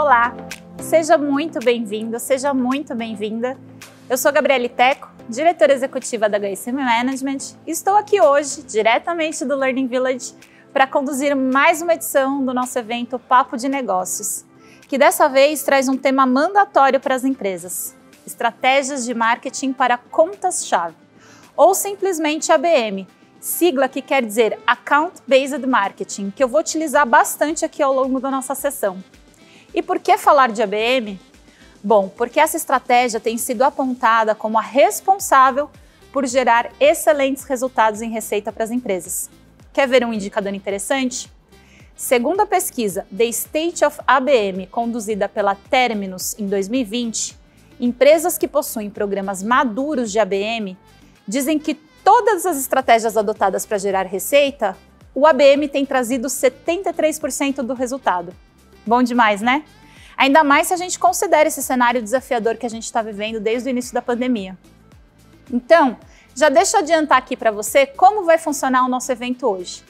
Olá, seja muito bem-vindo, seja muito bem-vinda. Eu sou Gabriele Teco, diretora executiva da HSM Management, e estou aqui hoje, diretamente do Learning Village, para conduzir mais uma edição do nosso evento Papo de Negócios, que dessa vez traz um tema mandatório para as empresas: estratégias de marketing para contas-chave, ou simplesmente ABM, sigla que quer dizer Account Based Marketing, que eu vou utilizar bastante aqui ao longo da nossa sessão. E por que falar de ABM? Bom, porque essa estratégia tem sido apontada como a responsável por gerar excelentes resultados em receita para as empresas. Quer ver um indicador interessante? Segundo a pesquisa The State of ABM, conduzida pela Terminus em 2020, empresas que possuem programas maduros de ABM dizem que todas as estratégias adotadas para gerar receita, o ABM tem trazido 73% do resultado. Bom demais, né? Ainda mais se a gente considera esse cenário desafiador que a gente está vivendo desde o início da pandemia. Então, já deixo adiantar aqui para você como vai funcionar o nosso evento hoje.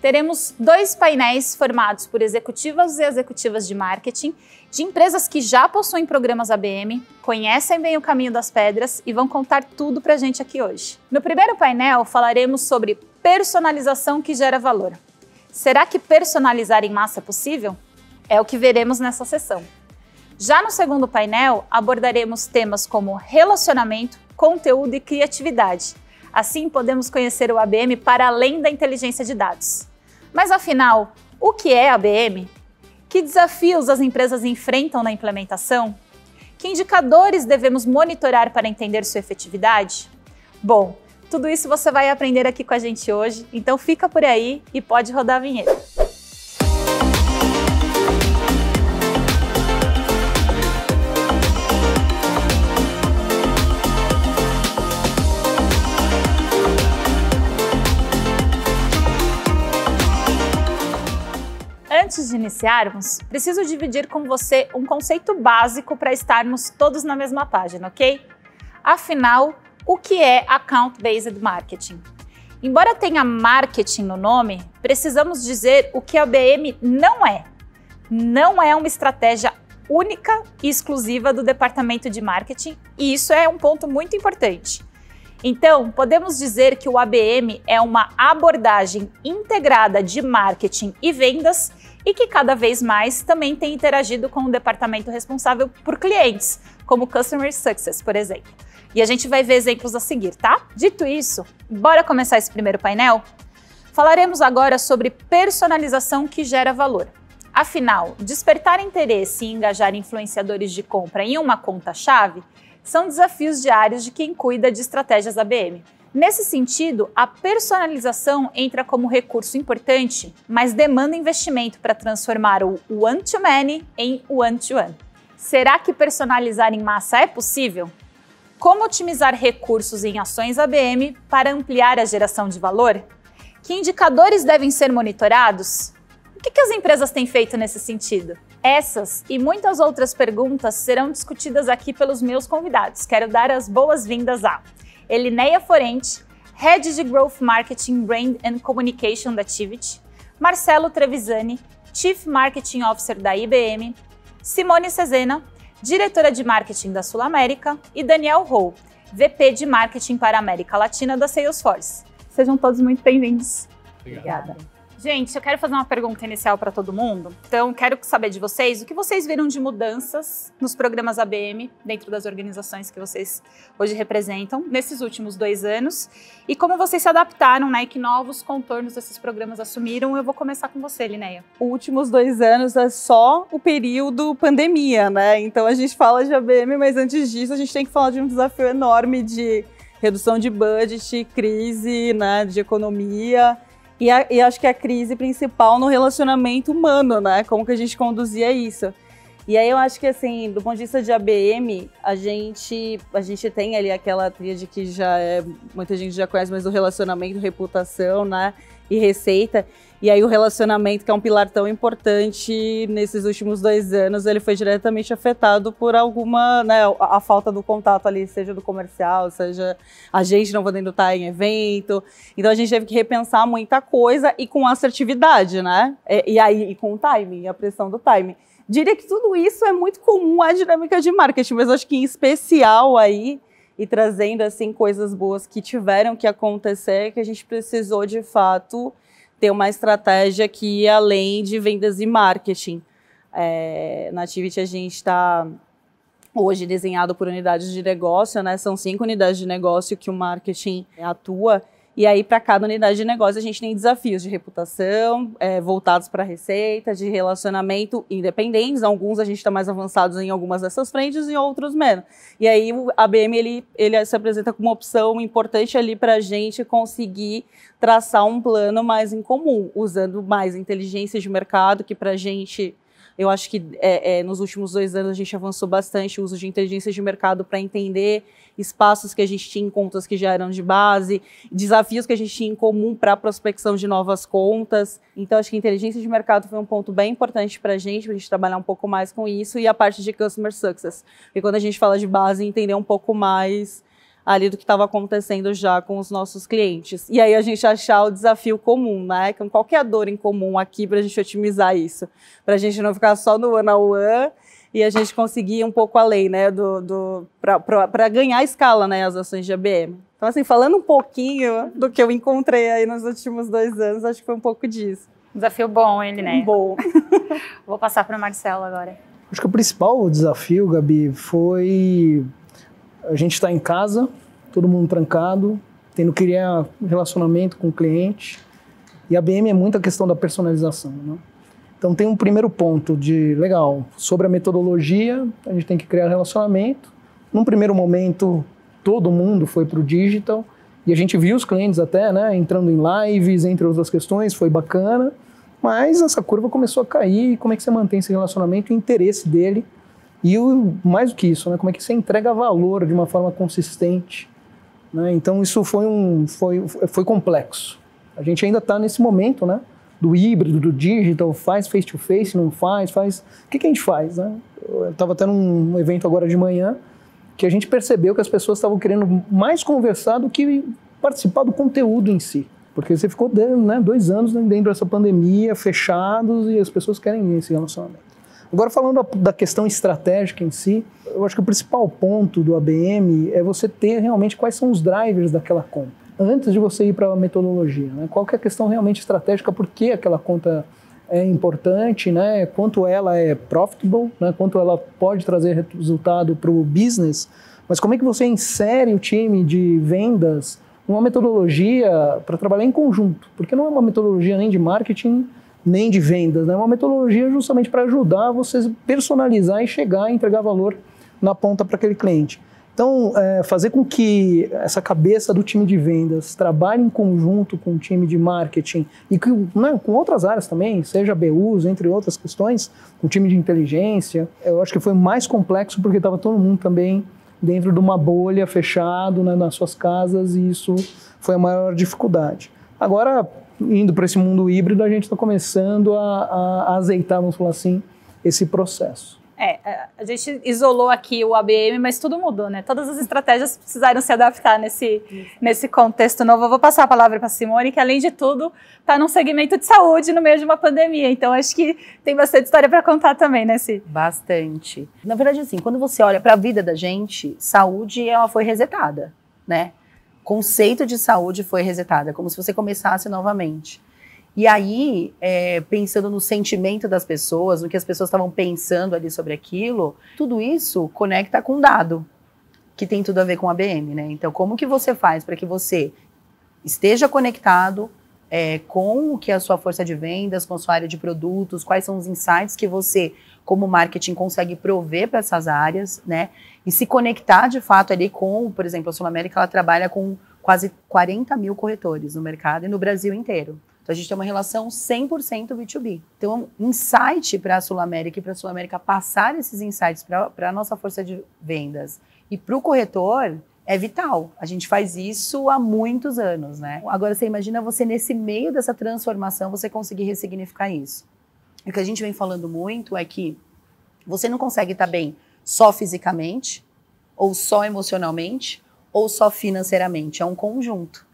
Teremos dois painéis formados por executivas e executivas de marketing de empresas que já possuem programas ABM, conhecem bem o caminho das pedras e vão contar tudo para a gente aqui hoje. No primeiro painel, falaremos sobre personalização que gera valor. Será que personalizar em massa é possível? É o que veremos nessa sessão. Já no segundo painel, abordaremos temas como relacionamento, conteúdo e criatividade. Assim, podemos conhecer o ABM para além da inteligência de dados. Mas afinal, o que é ABM? Que desafios as empresas enfrentam na implementação? Que indicadores devemos monitorar para entender sua efetividade? Bom, tudo isso você vai aprender aqui com a gente hoje, então fica por aí e pode rodar a vinheta. antes de iniciarmos, preciso dividir com você um conceito básico para estarmos todos na mesma página, ok? Afinal, o que é Account Based Marketing? Embora tenha marketing no nome, precisamos dizer o que a BM não é. Não é uma estratégia única e exclusiva do departamento de marketing, e isso é um ponto muito importante. Então, podemos dizer que o ABM é uma abordagem integrada de marketing e vendas e que cada vez mais também tem interagido com o departamento responsável por clientes, como Customer Success, por exemplo. E a gente vai ver exemplos a seguir, tá? Dito isso, bora começar esse primeiro painel? Falaremos agora sobre personalização que gera valor. Afinal, despertar interesse e engajar influenciadores de compra em uma conta-chave são desafios diários de quem cuida de estratégias ABM. Nesse sentido, a personalização entra como recurso importante, mas demanda investimento para transformar o one-to-many em one-to-one. -one. Será que personalizar em massa é possível? Como otimizar recursos em ações ABM para ampliar a geração de valor? Que indicadores devem ser monitorados? O que as empresas têm feito nesse sentido? Essas e muitas outras perguntas serão discutidas aqui pelos meus convidados. Quero dar as boas-vindas a Elineia Forente, Head de Growth Marketing, Brand and Communication da Tivit, Marcelo Trevisani, Chief Marketing Officer da IBM, Simone Cezena, diretora de marketing da Sul América, e Daniel Rowe, VP de marketing para a América Latina da Salesforce. Sejam todos muito bem-vindos. Obrigada. Obrigada. Gente, eu quero fazer uma pergunta inicial para todo mundo. Então, quero saber de vocês o que vocês viram de mudanças nos programas ABM, dentro das organizações que vocês hoje representam, nesses últimos dois anos, e como vocês se adaptaram, né? que novos contornos esses programas assumiram. Eu vou começar com você, Lineia. Os últimos dois anos é só o período pandemia, né? Então, a gente fala de ABM, mas antes disso, a gente tem que falar de um desafio enorme de redução de budget, crise né, de economia e, a, e acho que a crise principal no relacionamento humano, né? Como que a gente conduzia isso. E aí eu acho que assim, do ponto de vista de ABM, a gente a gente tem ali aquela tríade que já é muita gente já conhece, mas do relacionamento, reputação, né, e receita. E aí o relacionamento, que é um pilar tão importante nesses últimos dois anos, ele foi diretamente afetado por alguma, né, a, falta do contato ali, seja do comercial, seja a gente não podendo estar em evento. Então a gente teve que repensar muita coisa e com assertividade, né? E, e aí e com o timing, a pressão do timing. Diria que tudo isso é muito comum à dinâmica de marketing, mas acho que em especial aí e trazendo assim coisas boas que tiveram que acontecer, é que a gente precisou de fato ter uma estratégia que ia além de vendas e marketing. É, na Activity a gente está hoje desenhado por unidades de negócio, né? São cinco unidades de negócio que o marketing atua e aí, para cada unidade de negócio, a gente tem desafios de reputação, é, voltados para receita, de relacionamento independentes. Alguns a gente está mais avançados em algumas dessas frentes e outros menos. E aí, o ABM ele, ele se apresenta como uma opção importante ali para a gente conseguir traçar um plano mais em comum, usando mais inteligência de mercado, que para a gente eu acho que é, é, nos últimos dois anos a gente avançou bastante o uso de inteligência de mercado para entender espaços que a gente tinha em contas que já eram de base, desafios que a gente tinha em comum para a prospecção de novas contas. Então, acho que inteligência de mercado foi um ponto bem importante para a gente, para a gente trabalhar um pouco mais com isso e a parte de customer success. E quando a gente fala de base, entender um pouco mais ali do que estava acontecendo já com os nossos clientes. E aí a gente achar o desafio comum, né? é qualquer dor em comum aqui para a gente otimizar isso, para a gente não ficar só no one on one e a gente conseguir um pouco além, né? Do, do para ganhar escala, né? As ações de ABM. Então assim, falando um pouquinho do que eu encontrei aí nos últimos dois anos, acho que foi um pouco disso. Desafio bom ele, né? Bom. Vou passar para o Marcelo agora. Acho que o principal desafio, Gabi, foi a gente está em casa, todo mundo trancado, tendo que criar relacionamento com o cliente. E a BM é muito a questão da personalização. Né? Então tem um primeiro ponto de, legal, sobre a metodologia, a gente tem que criar relacionamento. Num primeiro momento, todo mundo foi para o digital e a gente viu os clientes até, né, entrando em lives, entre outras questões, foi bacana. Mas essa curva começou a cair e como é que você mantém esse relacionamento e o interesse dele e o, mais do que isso, né, como é que você entrega valor de uma forma consistente. Né? Então isso foi, um, foi, foi complexo. A gente ainda está nesse momento né, do híbrido, do digital, faz face-to-face, -face, não faz, faz... O que, que a gente faz? Né? Eu estava tendo um evento agora de manhã que a gente percebeu que as pessoas estavam querendo mais conversar do que participar do conteúdo em si. Porque você ficou né, dois anos dentro dessa pandemia, fechados, e as pessoas querem esse relacionamento. Agora, falando da questão estratégica em si, eu acho que o principal ponto do ABM é você ter realmente quais são os drivers daquela conta, antes de você ir para a metodologia. Né? Qual é a questão realmente estratégica, por que aquela conta é importante, né? quanto ela é profitable, né? quanto ela pode trazer resultado para o business, mas como é que você insere o time de vendas numa metodologia para trabalhar em conjunto? Porque não é uma metodologia nem de marketing, nem de vendas. Né? É né? uma metodologia justamente para ajudar vocês a personalizar e chegar e entregar valor na ponta para aquele cliente. Então, é, fazer com que essa cabeça do time de vendas trabalhe em conjunto com o time de marketing e que, né, com outras áreas também, seja BUs, entre outras questões, com o time de inteligência, eu acho que foi mais complexo porque estava todo mundo também dentro de uma bolha, fechado né, nas suas casas, e isso foi a maior dificuldade. Agora, indo para esse mundo híbrido, a gente está começando a, a, a azeitar, vamos falar assim, esse processo. É, é a gente isolou aqui o ABM, mas tudo mudou, né? Todas as estratégias precisaram se adaptar nesse, nesse contexto novo. Eu vou passar a palavra para a Simone, que além de tudo está num segmento de saúde no meio de uma pandemia. Então acho que tem bastante história para contar também, né, Si? Bastante. Na verdade, assim, quando você olha para a vida da gente, saúde ela foi resetada, né? conceito de saúde foi resetada, como se você começasse novamente. E aí, é, pensando no sentimento das pessoas, no que as pessoas estavam pensando ali sobre aquilo, tudo isso conecta com um dado que tem tudo a ver com a BM né? Então, como que você faz para que você esteja conectado é, com o que é a sua força de vendas, com a sua área de produtos, quais são os insights que você, como marketing, consegue prover para essas áreas, né? E se conectar de fato ali com, por exemplo, a Sul América, ela trabalha com quase 40 mil corretores no mercado e no Brasil inteiro. Então a gente tem uma relação 100% B2B. Então, é um insight para a Sul América e para a Sul América passar esses insights para a nossa força de vendas e para o corretor é vital. A gente faz isso há muitos anos, né? Agora você imagina você nesse meio dessa transformação você conseguir ressignificar isso. o que a gente vem falando muito é que você não consegue estar bem só fisicamente, ou só emocionalmente, ou só financeiramente, é um conjunto.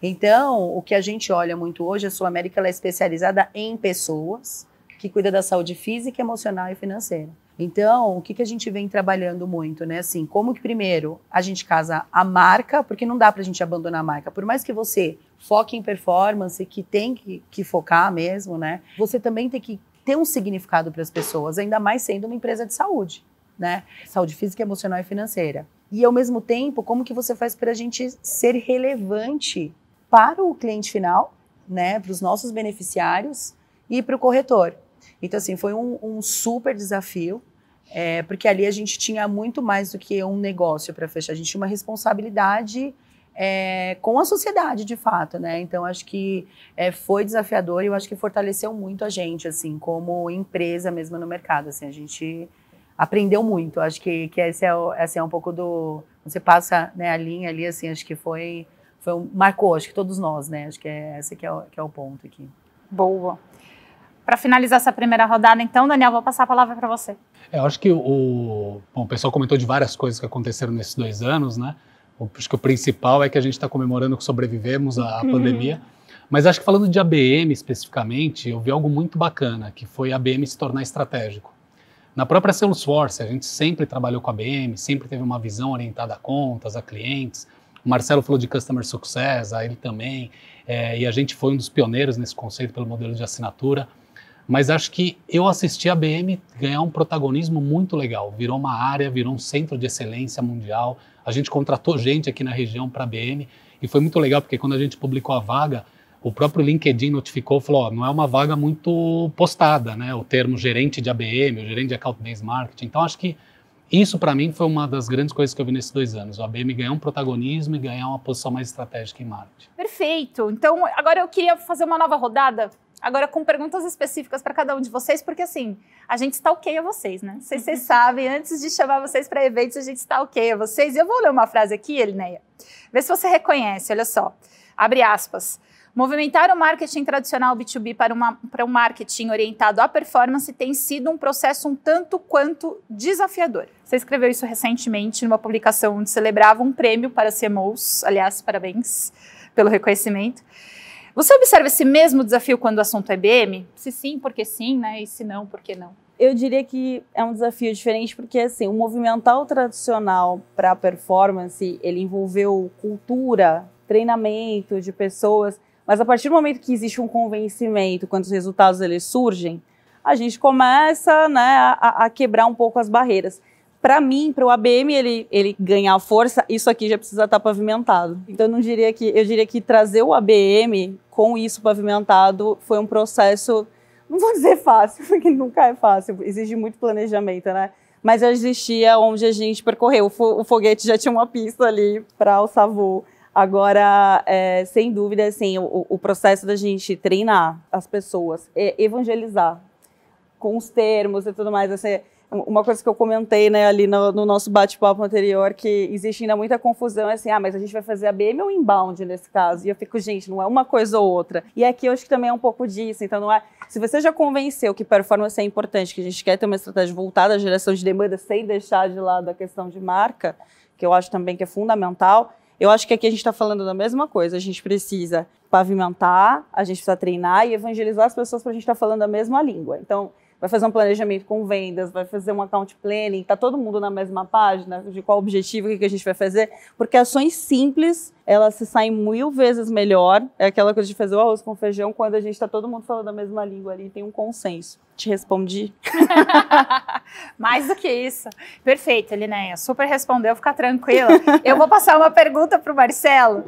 Então, o que a gente olha muito hoje, a Sul América é especializada em pessoas que cuida da saúde física, emocional e financeira. Então, o que, que a gente vem trabalhando muito, né? Assim, como que primeiro a gente casa a marca, porque não dá para a gente abandonar a marca. Por mais que você foque em performance, que tem que, que focar mesmo, né? Você também tem que ter um significado para as pessoas, ainda mais sendo uma empresa de saúde, né? Saúde física, emocional e financeira. E ao mesmo tempo, como que você faz para a gente ser relevante para o cliente final, né? Para os nossos beneficiários e para o corretor. Então, assim, foi um, um super desafio, é, porque ali a gente tinha muito mais do que um negócio para fechar, a gente tinha uma responsabilidade é, com a sociedade, de fato, né? Então, acho que é, foi desafiador e eu acho que fortaleceu muito a gente, assim, como empresa mesmo no mercado, assim, a gente aprendeu muito. Acho que, que esse é, assim, é um pouco do... Você passa né, a linha ali, assim, acho que foi... foi um, marcou, acho que todos nós, né? Acho que é, esse que é, o, que é o ponto aqui. Boa. Para finalizar essa primeira rodada, então, Daniel, vou passar a palavra para você. É, eu acho que o, bom, o pessoal comentou de várias coisas que aconteceram nesses dois anos, né? Eu acho que o principal é que a gente está comemorando que sobrevivemos à uhum. pandemia. Mas acho que falando de ABM especificamente, eu vi algo muito bacana, que foi a ABM se tornar estratégico. Na própria Salesforce, a gente sempre trabalhou com a ABM, sempre teve uma visão orientada a contas, a clientes. O Marcelo falou de Customer Success, a ele também. É, e a gente foi um dos pioneiros nesse conceito pelo modelo de assinatura. Mas acho que eu assisti a BM ganhar um protagonismo muito legal. Virou uma área, virou um centro de excelência mundial. A gente contratou gente aqui na região para a BM e foi muito legal porque quando a gente publicou a vaga, o próprio LinkedIn notificou, falou, ó, não é uma vaga muito postada, né? O termo gerente de ABM, o gerente de account-based marketing. Então acho que isso para mim foi uma das grandes coisas que eu vi nesses dois anos. O ABM ganhar um protagonismo e ganhar uma posição mais estratégica em marketing. Perfeito. Então agora eu queria fazer uma nova rodada Agora, com perguntas específicas para cada um de vocês, porque assim, a gente stalkeia vocês, né? Vocês, vocês sabem, antes de chamar vocês para eventos, a gente stalkeia vocês. E eu vou ler uma frase aqui, Elineia. Vê se você reconhece, olha só. Abre aspas. Movimentar o marketing tradicional B2B para, uma, para um marketing orientado à performance tem sido um processo um tanto quanto desafiador. Você escreveu isso recentemente numa publicação onde celebrava um prêmio para CMOs. Aliás, parabéns pelo reconhecimento. Você observa esse mesmo desafio quando o assunto é BM? Se sim, porque sim, né? E se não, porque não? Eu diria que é um desafio diferente porque assim, o movimental tradicional para performance, ele envolveu cultura, treinamento de pessoas, mas a partir do momento que existe um convencimento, quando os resultados eles surgem, a gente começa né, a, a quebrar um pouco as barreiras para mim, para o ABM ele, ele ganhar força, isso aqui já precisa estar tá pavimentado. Então eu não diria que eu diria que trazer o ABM com isso pavimentado foi um processo, não vou dizer fácil, porque nunca é fácil, exige muito planejamento, né? Mas já existia onde a gente percorreu. O foguete já tinha uma pista ali para o Savu. Agora, é, sem dúvida, assim, o, o processo da gente treinar as pessoas, é evangelizar com os termos e tudo mais, assim, uma coisa que eu comentei né, ali no, no nosso bate-papo anterior, que existe ainda muita confusão, é assim, ah, mas a gente vai fazer a BM ou inbound nesse caso? E eu fico, gente, não é uma coisa ou outra. E aqui eu acho que também é um pouco disso, então não é... Se você já convenceu que performance é importante, que a gente quer ter uma estratégia voltada à geração de demanda sem deixar de lado a questão de marca, que eu acho também que é fundamental, eu acho que aqui a gente está falando da mesma coisa. A gente precisa pavimentar, a gente precisa treinar e evangelizar as pessoas para a gente estar tá falando a mesma língua. Então, vai fazer um planejamento com vendas, vai fazer um account planning, está todo mundo na mesma página de qual objetivo, o que, que a gente vai fazer, porque ações simples elas se saem mil vezes melhor. É aquela coisa de fazer o arroz com feijão quando a gente está todo mundo falando a mesma língua ali, tem um consenso. Te respondi? Mais do que isso. Perfeito, Elinéia, Super respondeu, fica tranquila. Eu vou passar uma pergunta para o Marcelo.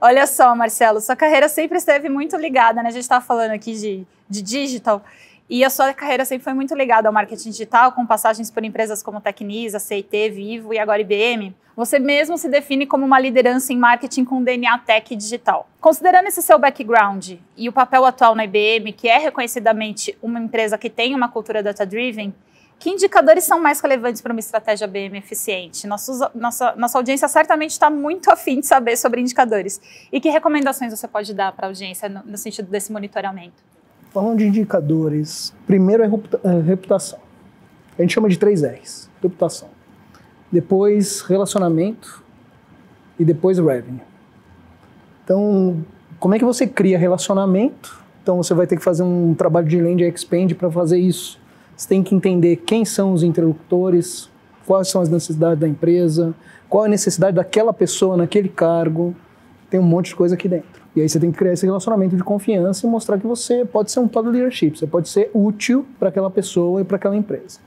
Olha só, Marcelo, sua carreira sempre esteve muito ligada, né? A gente está falando aqui de, de digital. E a sua carreira sempre foi muito ligada ao marketing digital, com passagens por empresas como Tecnisa, CIT, Vivo e agora IBM. Você mesmo se define como uma liderança em marketing com DNA tech digital. Considerando esse seu background e o papel atual na IBM, que é reconhecidamente uma empresa que tem uma cultura data-driven, que indicadores são mais relevantes para uma estratégia BM eficiente? Nossa, nossa, nossa audiência certamente está muito afim de saber sobre indicadores. E que recomendações você pode dar para a audiência no, no sentido desse monitoramento? Falando de indicadores, primeiro é, é reputação. A gente chama de três R's: reputação. Depois, relacionamento. E depois, revenue. Então, como é que você cria relacionamento? Então, você vai ter que fazer um trabalho de land expand para fazer isso. Você tem que entender quem são os interlocutores, quais são as necessidades da empresa, qual é a necessidade daquela pessoa naquele cargo. Tem um monte de coisa aqui dentro. E aí você tem que criar esse relacionamento de confiança e mostrar que você pode ser um todo leadership, você pode ser útil para aquela pessoa e para aquela empresa.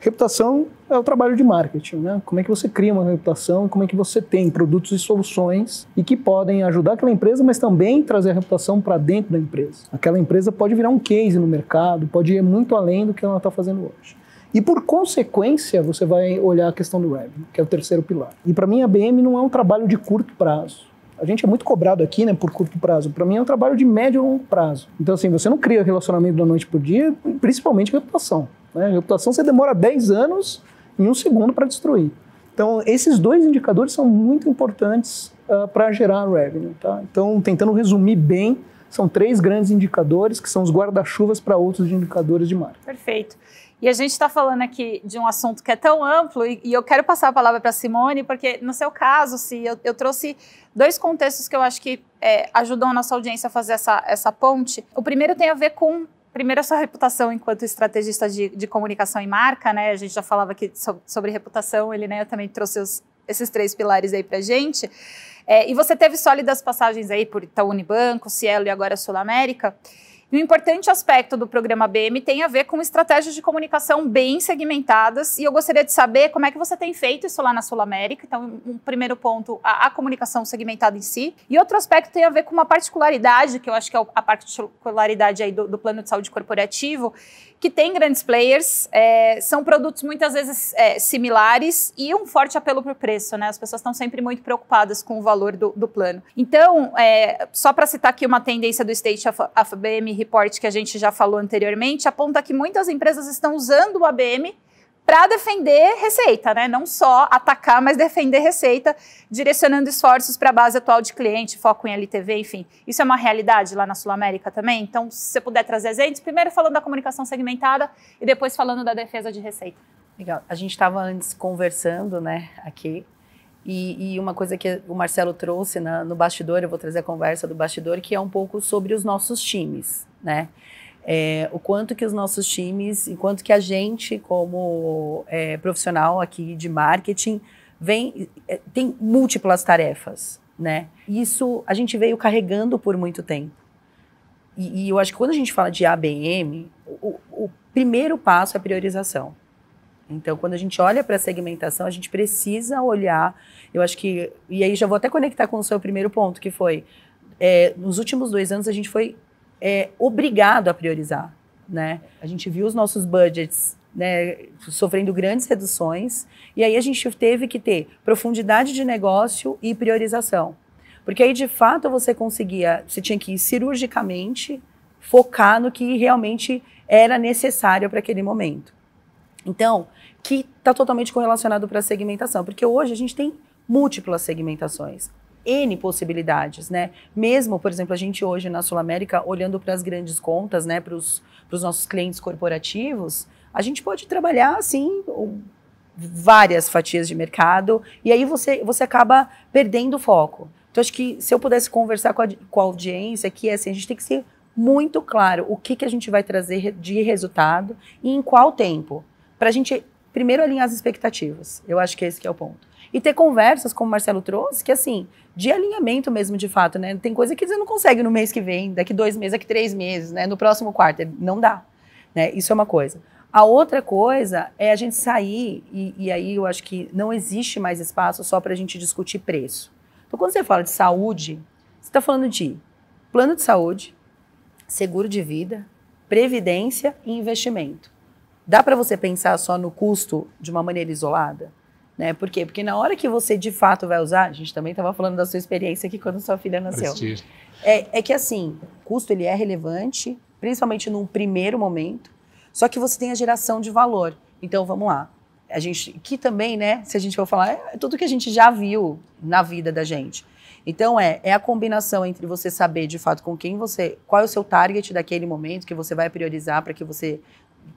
Reputação é o trabalho de marketing, né? Como é que você cria uma reputação, como é que você tem produtos e soluções e que podem ajudar aquela empresa, mas também trazer a reputação para dentro da empresa. Aquela empresa pode virar um case no mercado, pode ir muito além do que ela está fazendo hoje. E por consequência, você vai olhar a questão do revenue, que é o terceiro pilar. E para mim, a BM não é um trabalho de curto prazo. A gente é muito cobrado aqui, né, por curto prazo. Para mim é um trabalho de médio e longo prazo. Então, assim, você não cria relacionamento da noite por dia, principalmente reputação. Né? Reputação você demora 10 anos em um segundo para destruir. Então, esses dois indicadores são muito importantes uh, ah, para gerar revenue. Tá? Então, tentando resumir bem, são três grandes indicadores que são os guarda-chuvas para outros indicadores de marca. Perfeito. E a gente está falando aqui de um assunto que é tão amplo, e, e eu quero passar a palavra para Simone, porque no seu caso, se eu, eu, trouxe dois contextos que eu acho que é, ajudam a nossa audiência a fazer essa, essa ponte. O primeiro tem a ver com primeiro a sua reputação enquanto estrategista de, de, comunicação e marca, né? A gente já falava aqui sobre reputação, ele né, também trouxe os, esses três pilares aí para gente. É, e você teve sólidas passagens aí por Itaú Unibanco, Cielo e agora Sul América. E um importante aspecto do programa BM tem a ver com estratégias de comunicação bem segmentadas. E eu gostaria de saber como é que você tem feito isso lá na Sul América. Então, um primeiro ponto, a, a comunicação segmentada em si. E outro aspecto tem a ver com uma particularidade, que eu acho que é a particularidade aí do, do plano de saúde corporativo, que tem grandes players, é, são produtos muitas vezes é, similares e um forte apelo para o preço, né? As pessoas estão sempre muito preocupadas com o valor do, do plano. Então, é, só para citar aqui uma tendência do State of, of ABM Report que a gente já falou anteriormente, aponta que muitas empresas estão usando o ABM para defender receita, né? Não só atacar, mas defender receita, direcionando esforços para a base atual de cliente, foco em LTV, enfim. Isso é uma realidade lá na Sul América também. Então, se você puder trazer exemplos, primeiro falando da comunicação segmentada e depois falando da defesa de receita. Legal. A gente estava antes conversando, né, aqui. E, e, uma coisa que o Marcelo trouxe na, no bastidor, eu vou trazer a conversa do bastidor, que é um pouco sobre os nossos times, né? é, o quanto que os nossos times, enquanto quanto que a gente, como é, profissional aqui de marketing, vem é, tem múltiplas tarefas, né? Isso a gente veio carregando por muito tempo. E, e eu acho que quando a gente fala de ABM, o, o primeiro passo é a priorização. Então, quando a gente olha para a segmentação, a gente precisa olhar. Eu acho que. E aí já vou até conectar com o seu primeiro ponto, que foi. É, nos últimos dois anos, a gente foi é, obrigado a priorizar, né? A gente viu os nossos budgets né, sofrendo grandes reduções e aí a gente teve que ter profundidade de negócio e priorização, porque aí de fato você conseguia, você tinha que ir cirurgicamente focar no que realmente era necessário para aquele momento. Então, que está totalmente correlacionado para a segmentação, porque hoje a gente tem múltiplas segmentações. N possibilidades, né? Mesmo, por exemplo, a gente hoje na Sul América, olhando para as grandes contas, né, para os nossos clientes corporativos, a gente pode trabalhar, assim, várias fatias de mercado, e aí você, você acaba perdendo o foco. Então, acho que se eu pudesse conversar com a, com a audiência, que é assim, a gente tem que ser muito claro o que, que a gente vai trazer de resultado e em qual tempo. Para a gente, primeiro, alinhar as expectativas. Eu acho que esse que é o ponto e ter conversas, como o Marcelo trouxe, que assim, de alinhamento mesmo, de fato, né? Tem coisa que você não consegue no mês que vem, daqui dois meses, daqui três meses, né? No próximo quarto, não dá, né? Isso é uma coisa. A outra coisa é a gente sair, e, e aí eu acho que não existe mais espaço só para a gente discutir preço. Então, quando você fala de saúde, você está falando de plano de saúde, seguro de vida, previdência e investimento. Dá para você pensar só no custo de uma maneira isolada? Né? Por quê? Porque na hora que você de fato vai usar, a gente também estava falando da sua experiência aqui quando sua filha nasceu. É, é que assim, o custo ele é relevante, principalmente num primeiro momento, só que você tem a geração de valor. Então vamos lá. A gente, que também, né, se a gente for falar, é tudo que a gente já viu na vida da gente. Então é, é a combinação entre você saber de fato com quem você, qual é o seu target daquele momento que você vai priorizar para que você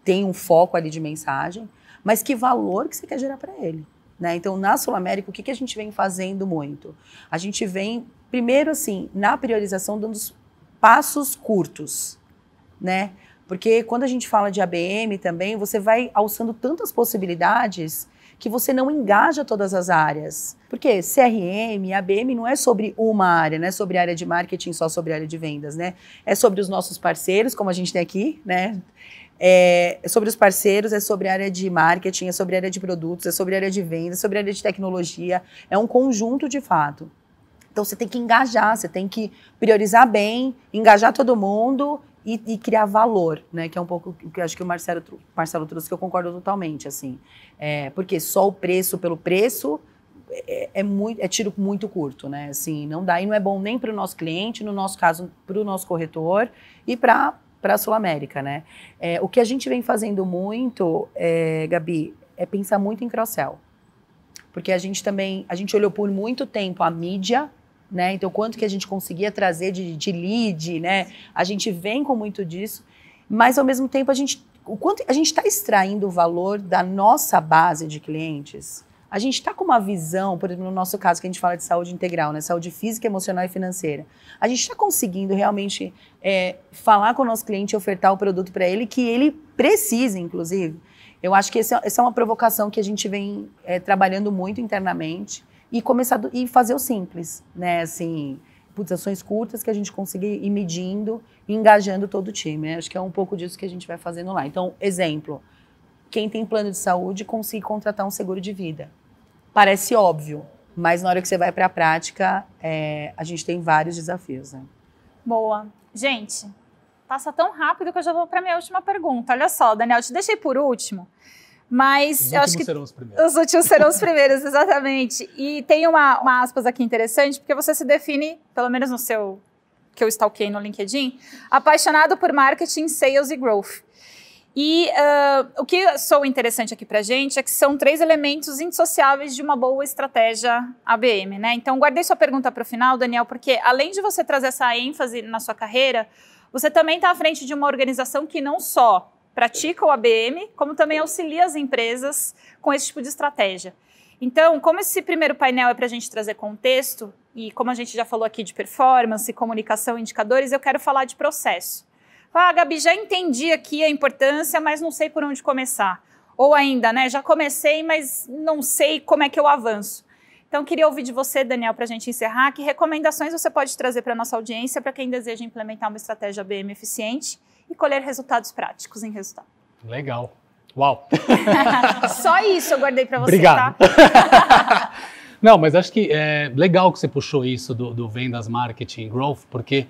tenha um foco ali de mensagem, mas que valor que você quer gerar para ele. Né? Então, na Sul América, o que, que a gente vem fazendo muito? A gente vem, primeiro, assim, na priorização, dando passos curtos, né? Porque quando a gente fala de ABM também, você vai alçando tantas possibilidades que você não engaja todas as áreas. Porque CRM, ABM não é sobre uma área, não é sobre área de marketing, só sobre área de vendas, né? É sobre os nossos parceiros, como a gente tem aqui, né? É sobre os parceiros, é sobre a área de marketing, é sobre a área de produtos, é sobre a área de vendas, é sobre a área de tecnologia. É um conjunto de fato. Então você tem que engajar, você tem que priorizar bem, engajar todo mundo e, e, criar valor, né? Que é um pouco o que eu acho que o Marcelo, Marcelo trouxe, que eu concordo totalmente, assim. É, porque só o preço pelo preço é, é, muito, é tiro muito curto, né? Assim, não dá e não é bom nem para o nosso cliente, no nosso caso, para o nosso corretor e para para a Sul-América, né? É, o que a gente vem fazendo muito, é, Gabi, é pensar muito em cross-sell. Porque a gente também, a gente olhou por muito tempo a mídia, né? Então, quanto que a gente conseguia trazer de, de lead, né? A gente vem com muito disso, mas ao mesmo tempo a gente o quanto a gente está extraindo o valor da nossa base de clientes a gente está com uma visão, por exemplo, no nosso caso que a gente fala de saúde integral, né? Saúde física, emocional e financeira. A gente está conseguindo realmente é, falar com o nosso cliente e ofertar o produto para ele que ele precisa, inclusive. Eu acho que esse, é, essa é uma provocação que a gente vem é, trabalhando muito internamente e começar do, e fazer o simples, né? Assim, putz, ações curtas que a gente consiga ir medindo e engajando todo o time. Né? Acho que é um pouco disso que a gente vai fazendo lá. Então, exemplo, quem tem plano de saúde consegue contratar um seguro de vida. Parece óbvio, mas na hora que você vai para a prática, é, a gente tem vários desafios. Né? Boa. Gente, passa tão rápido que eu já vou para minha última pergunta. Olha só, Daniel, eu te deixei por último. Mas os eu acho que. Serão os, primeiros. os últimos serão os primeiros, exatamente. E tem uma, uma aspas aqui interessante, porque você se define, pelo menos no seu que eu stalkei no LinkedIn, apaixonado por marketing, sales e growth. E uh, o que sou interessante aqui para gente é que são três elementos indissociáveis de uma boa estratégia ABM, né? Então guardei sua pergunta para o final, Daniel, porque além de você trazer essa ênfase na sua carreira, você também está à frente de uma organização que não só pratica o ABM, como também auxilia as empresas com esse tipo de estratégia. Então, como esse primeiro painel é para a gente trazer contexto, e como a gente já falou aqui de performance, comunicação, indicadores, eu quero falar de processo. Ah, Gabi, já entendi aqui a importância, mas não sei por onde começar. Ou ainda, né? Já comecei, mas não sei como é que eu avanço. Então, queria ouvir de você, Daniel, para a gente encerrar, que recomendações você pode trazer para a nossa audiência para quem deseja implementar uma estratégia BM eficiente e colher resultados práticos em resultado. Legal. Uau! Só isso eu guardei para você, tá? Obrigado. Tá? Não, mas acho que é legal que você puxou isso do, do vendas, marketing, growth, porque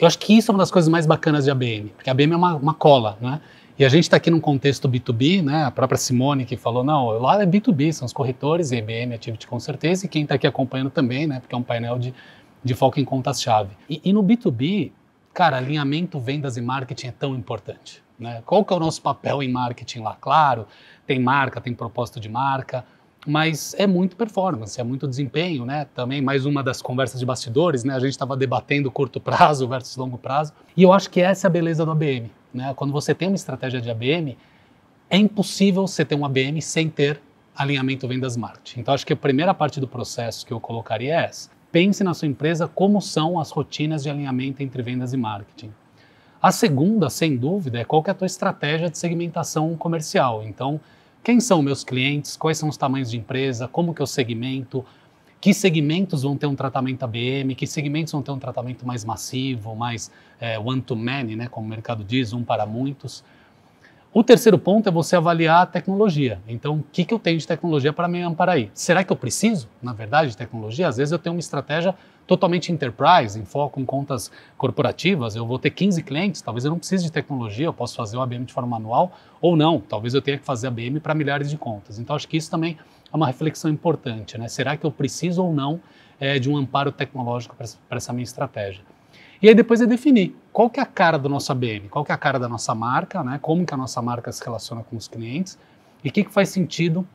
eu acho que isso é uma das coisas mais bacanas de ABM, porque a ABM é uma, uma cola, né? E a gente está aqui num contexto B2B, né? A própria Simone que falou, não, lá é B2B, são os corretores, IBM é Activity com certeza, e quem está aqui acompanhando também, né? Porque é um painel de, de foco em contas-chave. E, e, no B2B, cara, alinhamento, vendas e marketing é tão importante, né? Qual que é o nosso papel em marketing lá? Claro, tem marca, tem propósito de marca, mas é muito performance, é muito desempenho, né? Também mais uma das conversas de bastidores, né? A gente estava debatendo curto prazo versus longo prazo, e eu acho que essa é a beleza do ABM, né? Quando você tem uma estratégia de ABM, é impossível você ter um ABM sem ter alinhamento vendas marketing. Então acho que a primeira parte do processo que eu colocaria é essa. Pense na sua empresa como são as rotinas de alinhamento entre vendas e marketing. A segunda, sem dúvida, é qual é a tua estratégia de segmentação comercial. Então, quem são meus clientes? Quais são os tamanhos de empresa? Como que eu segmento? Que segmentos vão ter um tratamento ABM? Que segmentos vão ter um tratamento mais massivo, mais é, eh, one-to-many, né, como o mercado diz, um para muitos? O terceiro ponto é você avaliar a tecnologia. Então, o que, que eu tenho de tecnologia para me amparar aí? Será que eu preciso, na verdade, de tecnologia? Às vezes eu tenho uma estratégia totalmente enterprise, em foco em contas corporativas, eu vou ter 15 clientes, talvez eu não precise de tecnologia, eu posso fazer o ABM de forma manual ou não, talvez eu tenha que fazer ABM para milhares de contas. Então acho que isso também é uma reflexão importante, né? Será que eu preciso ou não é, de um amparo tecnológico para essa minha estratégia? E aí depois é definir qual que é a cara do nosso ABM, qual que é a cara da nossa marca, né? Como que a nossa marca se relaciona com os clientes e o que, que faz sentido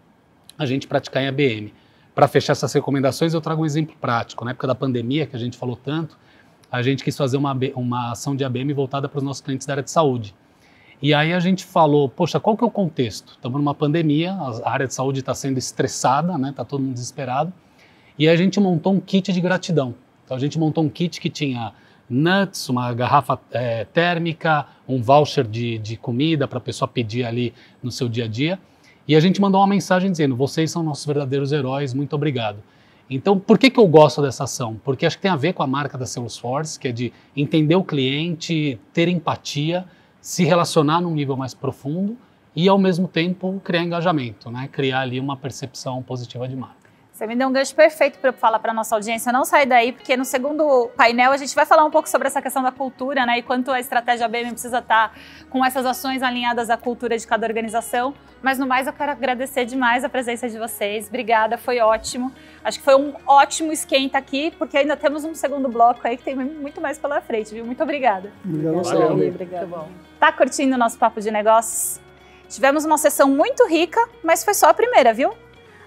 a gente praticar em ABM. Para fechar essas recomendações, eu trago um exemplo prático. Na época da pandemia, que a gente falou tanto, a gente quis fazer uma, uma ação de ABM voltada para os nossos clientes da área de saúde. E aí a gente falou, poxa, qual que é o contexto? Estamos numa pandemia, a área de saúde está sendo estressada, né? Está todo mundo desesperado. E a gente montou um kit de gratidão. Então a gente montou um kit que tinha nuts, uma garrafa é, térmica, um voucher de, de comida para a pessoa pedir ali no seu dia a dia. E a gente mandou uma mensagem dizendo: vocês são nossos verdadeiros heróis, muito obrigado. Então, por que, que eu gosto dessa ação? Porque acho que tem a ver com a marca da Salesforce, que é de entender o cliente, ter empatia, se relacionar num nível mais profundo e, ao mesmo tempo, criar engajamento, né? criar ali uma percepção positiva de marca. Você me deu um gancho perfeito para falar para nossa audiência não sair daí, porque no segundo painel a gente vai falar um pouco sobre essa questão da cultura, né? E quanto a estratégia BM precisa estar tá com essas ações alinhadas à cultura de cada organização. Mas no mais eu quero agradecer demais a presença de vocês. Obrigada, foi ótimo. Acho que foi um ótimo esquenta aqui, porque ainda temos um segundo bloco aí que tem muito mais pela frente, viu? Muito obrigada. Obrigado, Valeu. Obrigada. Tá curtindo o nosso papo de negócios? Tivemos uma sessão muito rica, mas foi só a primeira, viu?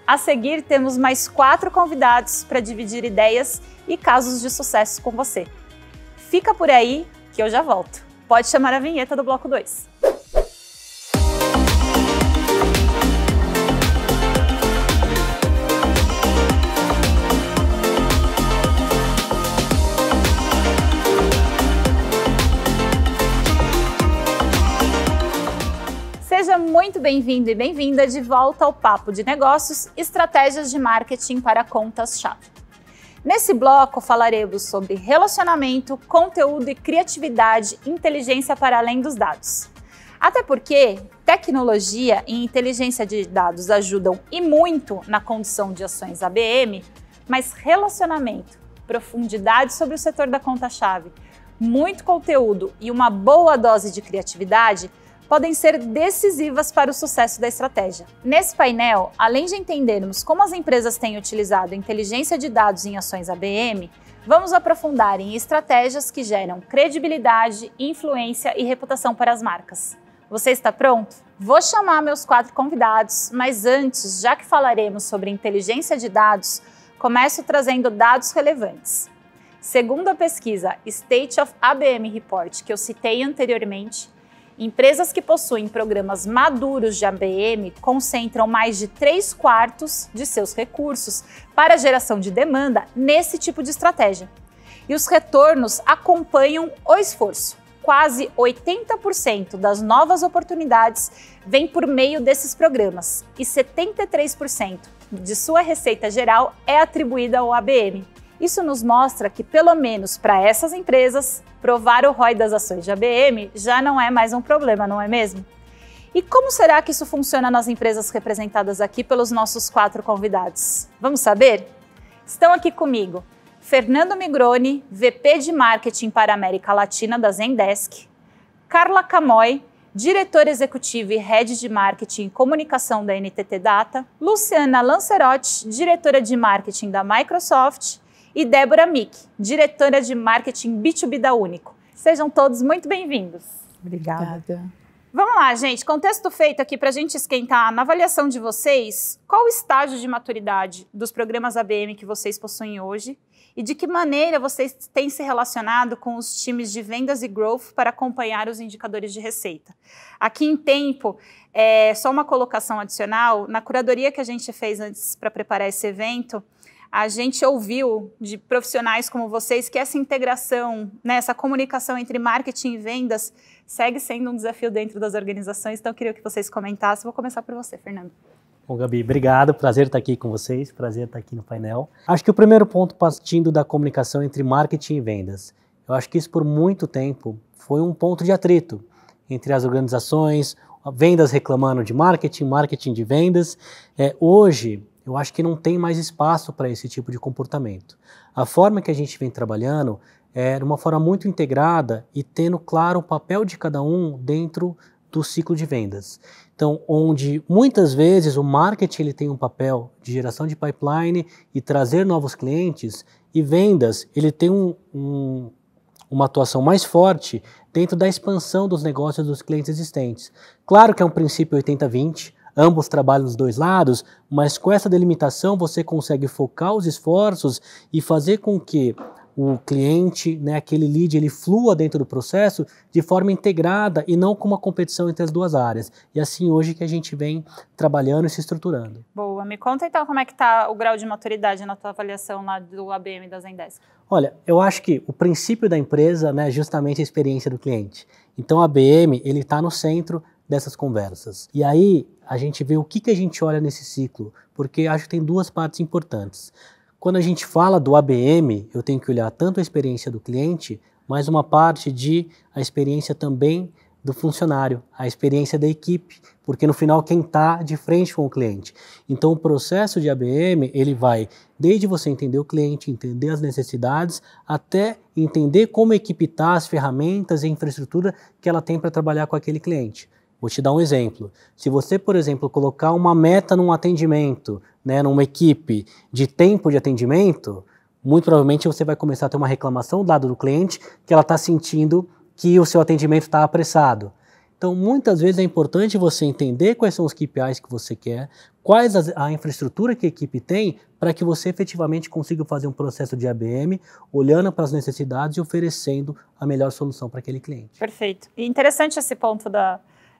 A seguir, temos mais quatro convidados para dividir ideias e casos de sucesso com você. Fica por aí que eu já volto. Pode chamar a vinheta do bloco 2. muito bem-vindo e bem-vinda de volta ao Papo de Negócios Estratégias de Marketing para Contas-Chave. Nesse bloco falaremos sobre relacionamento, conteúdo e criatividade, inteligência para além dos dados. Até porque tecnologia e inteligência de dados ajudam e muito na condução de ações ABM, mas relacionamento, profundidade sobre o setor da conta-chave, muito conteúdo e uma boa dose de criatividade podem ser decisivas para o sucesso da estratégia. Nesse painel, além de entendermos como as empresas têm utilizado inteligência de dados em ações ABM, vamos aprofundar em estratégias que geram credibilidade, influência e reputação para as marcas. Você está pronto? Vou chamar meus quatro convidados, mas antes, já que falaremos sobre inteligência de dados, começo trazendo dados relevantes. Segundo a pesquisa State of ABM Report, que eu citei anteriormente, Empresas que possuem programas maduros de ABM concentram mais de 3 quartos de seus recursos para geração de demanda nesse tipo de estratégia. E os retornos acompanham o esforço. Quase 80% das novas oportunidades vêm por meio desses programas e 73% de sua receita geral é atribuída ao ABM. Isso nos mostra que, pelo menos para essas empresas, provar o ROI das ações de ABM já não é mais um problema, não é mesmo? E como será que isso funciona nas empresas representadas aqui pelos nossos quatro convidados? Vamos saber? Estão aqui comigo Fernando Migroni, VP de Marketing para a América Latina da Zendesk, Carla Camoy, diretora executiva e head de marketing e comunicação da NTT Data, Luciana Lancerotti, diretora de marketing da Microsoft, e Débora Mick, diretora de marketing B2B da Único. Sejam todos muito bem-vindos. Obrigada. Obrigada. Vamos lá, gente. Contexto feito aqui para a gente esquentar na avaliação de vocês. Qual o estágio de maturidade dos programas ABM que vocês possuem hoje? E de que maneira vocês têm se relacionado com os times de vendas e growth para acompanhar os indicadores de receita? Aqui em tempo, é, só uma colocação adicional: na curadoria que a gente fez antes para preparar esse evento, a gente ouviu de profissionais como vocês que essa integração, né, essa comunicação entre marketing e vendas segue sendo um desafio dentro das organizações. Então, eu queria que vocês comentassem. Vou começar por você, Fernando. Bom, Gabi, obrigado. Prazer estar aqui com vocês, prazer estar aqui no painel. Acho que o primeiro ponto partindo da comunicação entre marketing e vendas. Eu acho que isso por muito tempo foi um ponto de atrito entre as organizações, vendas reclamando de marketing, marketing de vendas. É, hoje, eu acho que não tem mais espaço para esse tipo de comportamento. A forma que a gente vem trabalhando é de uma forma muito integrada e tendo claro o papel de cada um dentro do ciclo de vendas. Então, onde muitas vezes o marketing ele tem um papel de geração de pipeline e trazer novos clientes, e vendas ele tem um, um, uma atuação mais forte dentro da expansão dos negócios dos clientes existentes. Claro que é um princípio 80-20, Ambos trabalham dos dois lados, mas com essa delimitação você consegue focar os esforços e fazer com que o cliente, né, aquele lead, ele flua dentro do processo de forma integrada e não com uma competição entre as duas áreas. E assim hoje que a gente vem trabalhando e se estruturando. Boa, me conta então como é que está o grau de maturidade na tua avaliação lá do ABM da Zendesk. Olha, eu acho que o princípio da empresa né, é justamente a experiência do cliente. Então a ABM, ele está no centro dessas conversas. E aí a gente vê o que, que a gente olha nesse ciclo, porque acho que tem duas partes importantes. Quando a gente fala do ABM, eu tenho que olhar tanto a experiência do cliente, mas uma parte de a experiência também do funcionário, a experiência da equipe, porque no final quem está de frente com o cliente. Então o processo de ABM ele vai desde você entender o cliente, entender as necessidades, até entender como a equipe está, as ferramentas e a infraestrutura que ela tem para trabalhar com aquele cliente. Vou te dar um exemplo. Se você, por exemplo, colocar uma meta num atendimento, né, numa equipe de tempo de atendimento, muito provavelmente você vai começar a ter uma reclamação do lado do cliente que ela está sentindo que o seu atendimento está apressado. Então, muitas vezes é importante você entender quais são os KPIs que você quer, quais as, a infraestrutura que a equipe tem, para que você efetivamente consiga fazer um processo de ABM, olhando para as necessidades e oferecendo a melhor solução para aquele cliente. Perfeito. E interessante esse ponto da,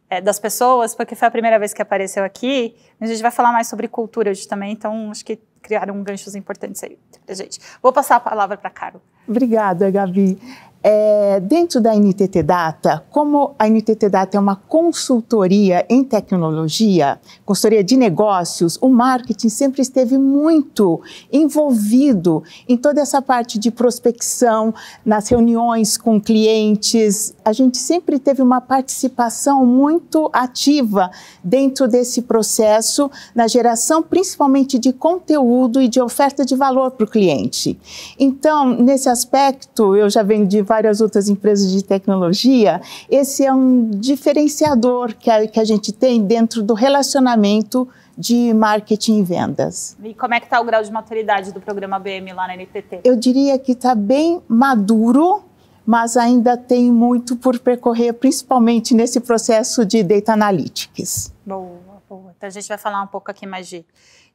é, das pessoas, porque foi a primeira vez que apareceu aqui. Mas a gente vai falar mais sobre cultura hoje também, então acho que criaram ganchos importantes aí pra gente. Vou passar a palavra para Caro. Obrigada, Gabi. É, dentro da NTT Data, como a NTT Data é uma consultoria em tecnologia, consultoria de negócios, o marketing sempre esteve muito envolvido em toda essa parte de prospecção, nas reuniões com clientes. A gente sempre teve uma participação muito ativa dentro desse processo, na geração principalmente de conteúdo e de oferta de valor para o cliente. Então, nesse aspecto, eu já venho de várias outras empresas de tecnologia, esse é um diferenciador que a, que a gente tem dentro do relacionamento de marketing e vendas. E como é que está o grau de maturidade do programa BM lá na NTT? Eu diria que está bem maduro, mas ainda tem muito por percorrer, principalmente nesse processo de Data Analytics. Boa, boa. Então a gente vai falar um pouco aqui mais de,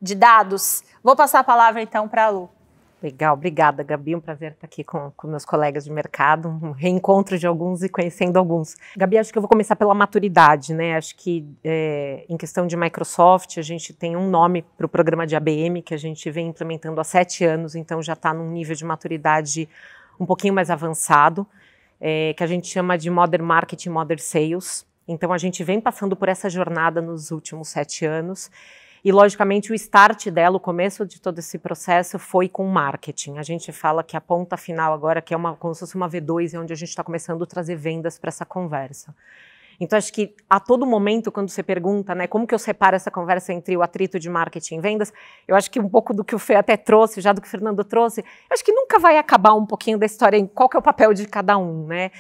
de dados. Vou passar a palavra então para a Lu. Legal, obrigada, Gabi. Um prazer estar aqui com, com meus colegas de mercado, um reencontro de alguns e conhecendo alguns. Gabi, acho que eu vou começar pela maturidade, né? Acho que é, em questão de Microsoft, a gente tem um nome para o programa de ABM que a gente vem implementando há sete anos, então já está num nível de maturidade um pouquinho mais avançado, é, que a gente chama de Modern Marketing, Modern Sales. Então a gente vem passando por essa jornada nos últimos sete anos e, logicamente, o start dela, o começo de todo esse processo foi com marketing. A gente fala que a ponta final agora, que é uma, como se fosse uma V2, é onde a gente está começando a trazer vendas para essa conversa. Então, acho que a todo momento, quando você pergunta, né, como que eu separo essa conversa entre o atrito de marketing e vendas, eu acho que um pouco do que o Fê até trouxe, já do que o Fernando trouxe, eu acho que nunca vai acabar um pouquinho da história em qual que é o papel de cada um, né?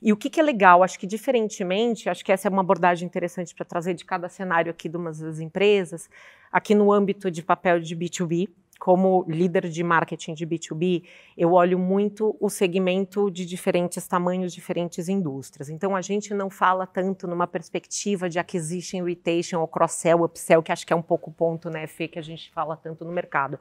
E o que, que, é legal, acho que diferentemente, acho que essa é uma abordagem interessante para trazer de cada cenário aqui de umas das empresas, aqui no âmbito de papel de B2B, como líder de marketing de B2B, eu olho muito o segmento de diferentes tamanhos, diferentes indústrias. Então, a gente não fala tanto numa perspectiva de acquisition, retention ou cross-sell, upsell, que acho que é um pouco o ponto, né, Fê, que a gente fala tanto no mercado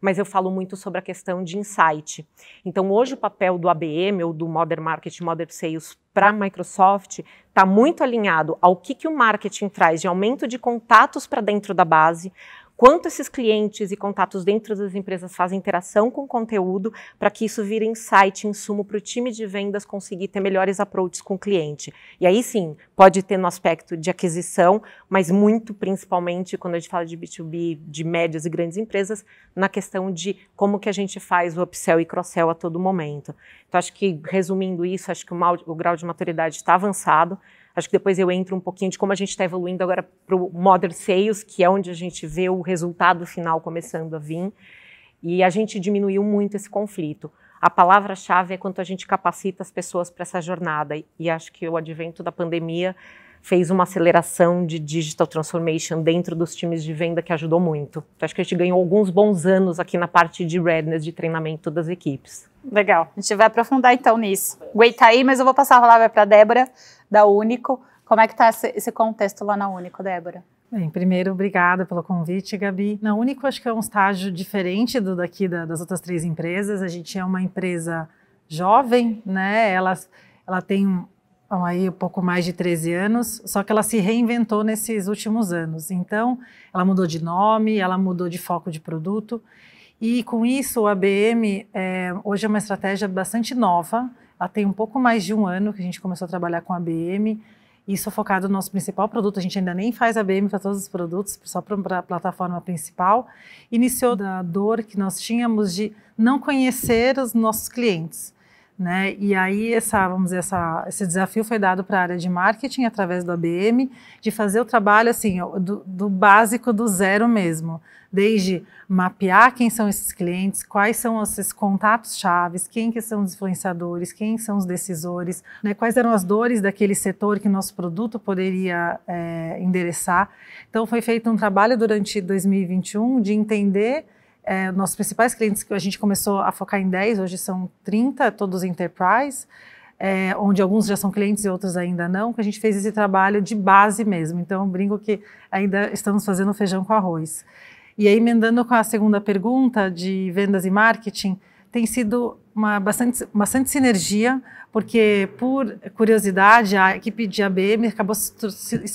mas eu falo muito sobre a questão de insight. Então, hoje o papel do ABM ou do Modern Marketing, Modern Sales para a Microsoft está muito alinhado ao que, que o marketing traz de aumento de contatos para dentro da base, quanto esses clientes e contatos dentro das empresas fazem interação com conteúdo para que isso vire insight, insumo para o time de vendas conseguir ter melhores approaches com o cliente. E aí sim, pode ter no aspecto de aquisição, mas muito principalmente quando a gente fala de B2B, de médias e grandes empresas, na questão de como que a gente faz o upsell e cross-sell a todo momento. Então acho que resumindo isso, acho que o, mal, o grau de maturidade está avançado. Acho que depois eu entro um pouquinho de como a gente está evoluindo agora para o Modern Sales, que é onde a gente vê o resultado final começando a vir. E a gente diminuiu muito esse conflito. A palavra-chave é quanto a gente capacita as pessoas para essa jornada. E acho que o advento da pandemia fez uma aceleração de digital transformation dentro dos times de venda que ajudou muito. Então, acho que a gente ganhou alguns bons anos aqui na parte de readiness, de treinamento das equipes. Legal. A gente vai aprofundar então nisso. Aguenta aí, mas eu vou passar a palavra para a Débora, da Único. Como é que está esse contexto lá na Único, Débora? Bem, primeiro, obrigada pelo convite, Gabi. Na Único, acho que é um estágio diferente do daqui da, das outras três empresas. A gente é uma empresa jovem, né? Ela, ela tem um, aí um pouco mais de 13 anos, só que ela se reinventou nesses últimos anos. Então, ela mudou de nome, ela mudou de foco de produto e com isso, o ABM é, hoje é uma estratégia bastante nova. Ela tem um pouco mais de um ano que a gente começou a trabalhar com a ABM. Isso é focado no nosso principal produto. A gente ainda nem faz ABM para todos os produtos, só para a plataforma principal. Iniciou da dor que nós tínhamos de não conhecer os nossos clientes. Né? E aí essa, vamos dizer, essa, esse desafio foi dado para a área de marketing através do ABM, de fazer o trabalho assim do, do, básico do zero mesmo, desde mapear quem são esses clientes, quais são esses contatos chaves, quem que são os influenciadores, quem são os decisores, né? quais eram as dores daquele setor que nosso produto poderia é, endereçar. Então foi feito um trabalho durante 2021 de entender é, nossos principais clientes que a gente começou a focar em 10, hoje são 30, todos enterprise, é, onde alguns já são clientes e outros ainda não, que a gente fez esse trabalho de base mesmo. Então, brinco que ainda estamos fazendo feijão com arroz. E aí, emendando com a segunda pergunta de vendas e marketing, tem sido uma bastante, bastante sinergia, porque por curiosidade a equipe de ABM acabou se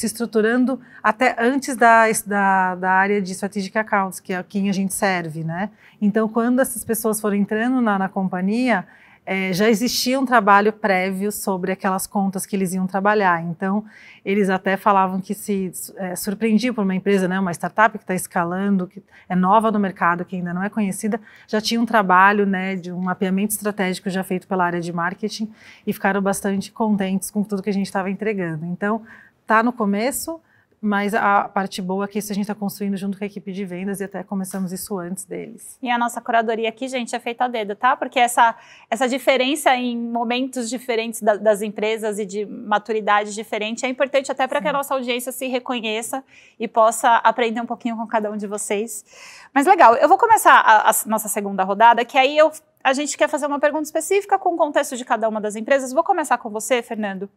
estruturando até antes da, da, da área de strategic accounts, que é quem a gente serve, né? Então, quando essas pessoas foram entrando na, na companhia, é, já existia um trabalho prévio sobre aquelas contas que eles iam trabalhar. Então, eles até falavam que se é, surpreendiam por uma empresa, né, uma startup que está escalando, que é nova no mercado, que ainda não é conhecida, já tinha um trabalho né, de um mapeamento estratégico já feito pela área de marketing e ficaram bastante contentes com tudo que a gente estava entregando. Então, está no começo, mas a parte boa é que isso a gente está construindo junto com a equipe de vendas e até começamos isso antes deles. E a nossa curadoria aqui, gente, é feita a dedo, tá? Porque essa, essa diferença em momentos diferentes da, das empresas e de maturidade diferente é importante até para que a nossa audiência se reconheça e possa aprender um pouquinho com cada um de vocês. Mas legal, eu vou começar a, a nossa segunda rodada, que aí eu a gente quer fazer uma pergunta específica com o contexto de cada uma das empresas. Vou começar com você, Fernando.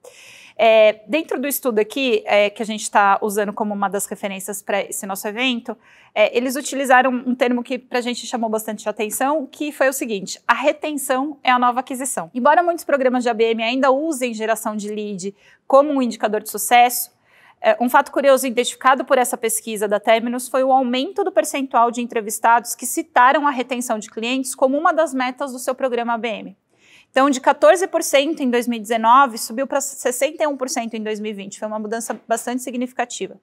É, dentro do estudo aqui, é, que a gente está usando como uma das referências para esse nosso evento, é, eles utilizaram um termo que para a gente chamou bastante atenção, que foi o seguinte: a retenção é a nova aquisição. Embora muitos programas de ABM ainda usem geração de lead como um indicador de sucesso, é, um fato curioso identificado por essa pesquisa da Terminus foi o aumento do percentual de entrevistados que citaram a retenção de clientes como uma das metas do seu programa ABM. Então, de 14% em 2019, subiu para 61% em 2020. Foi uma mudança bastante significativa.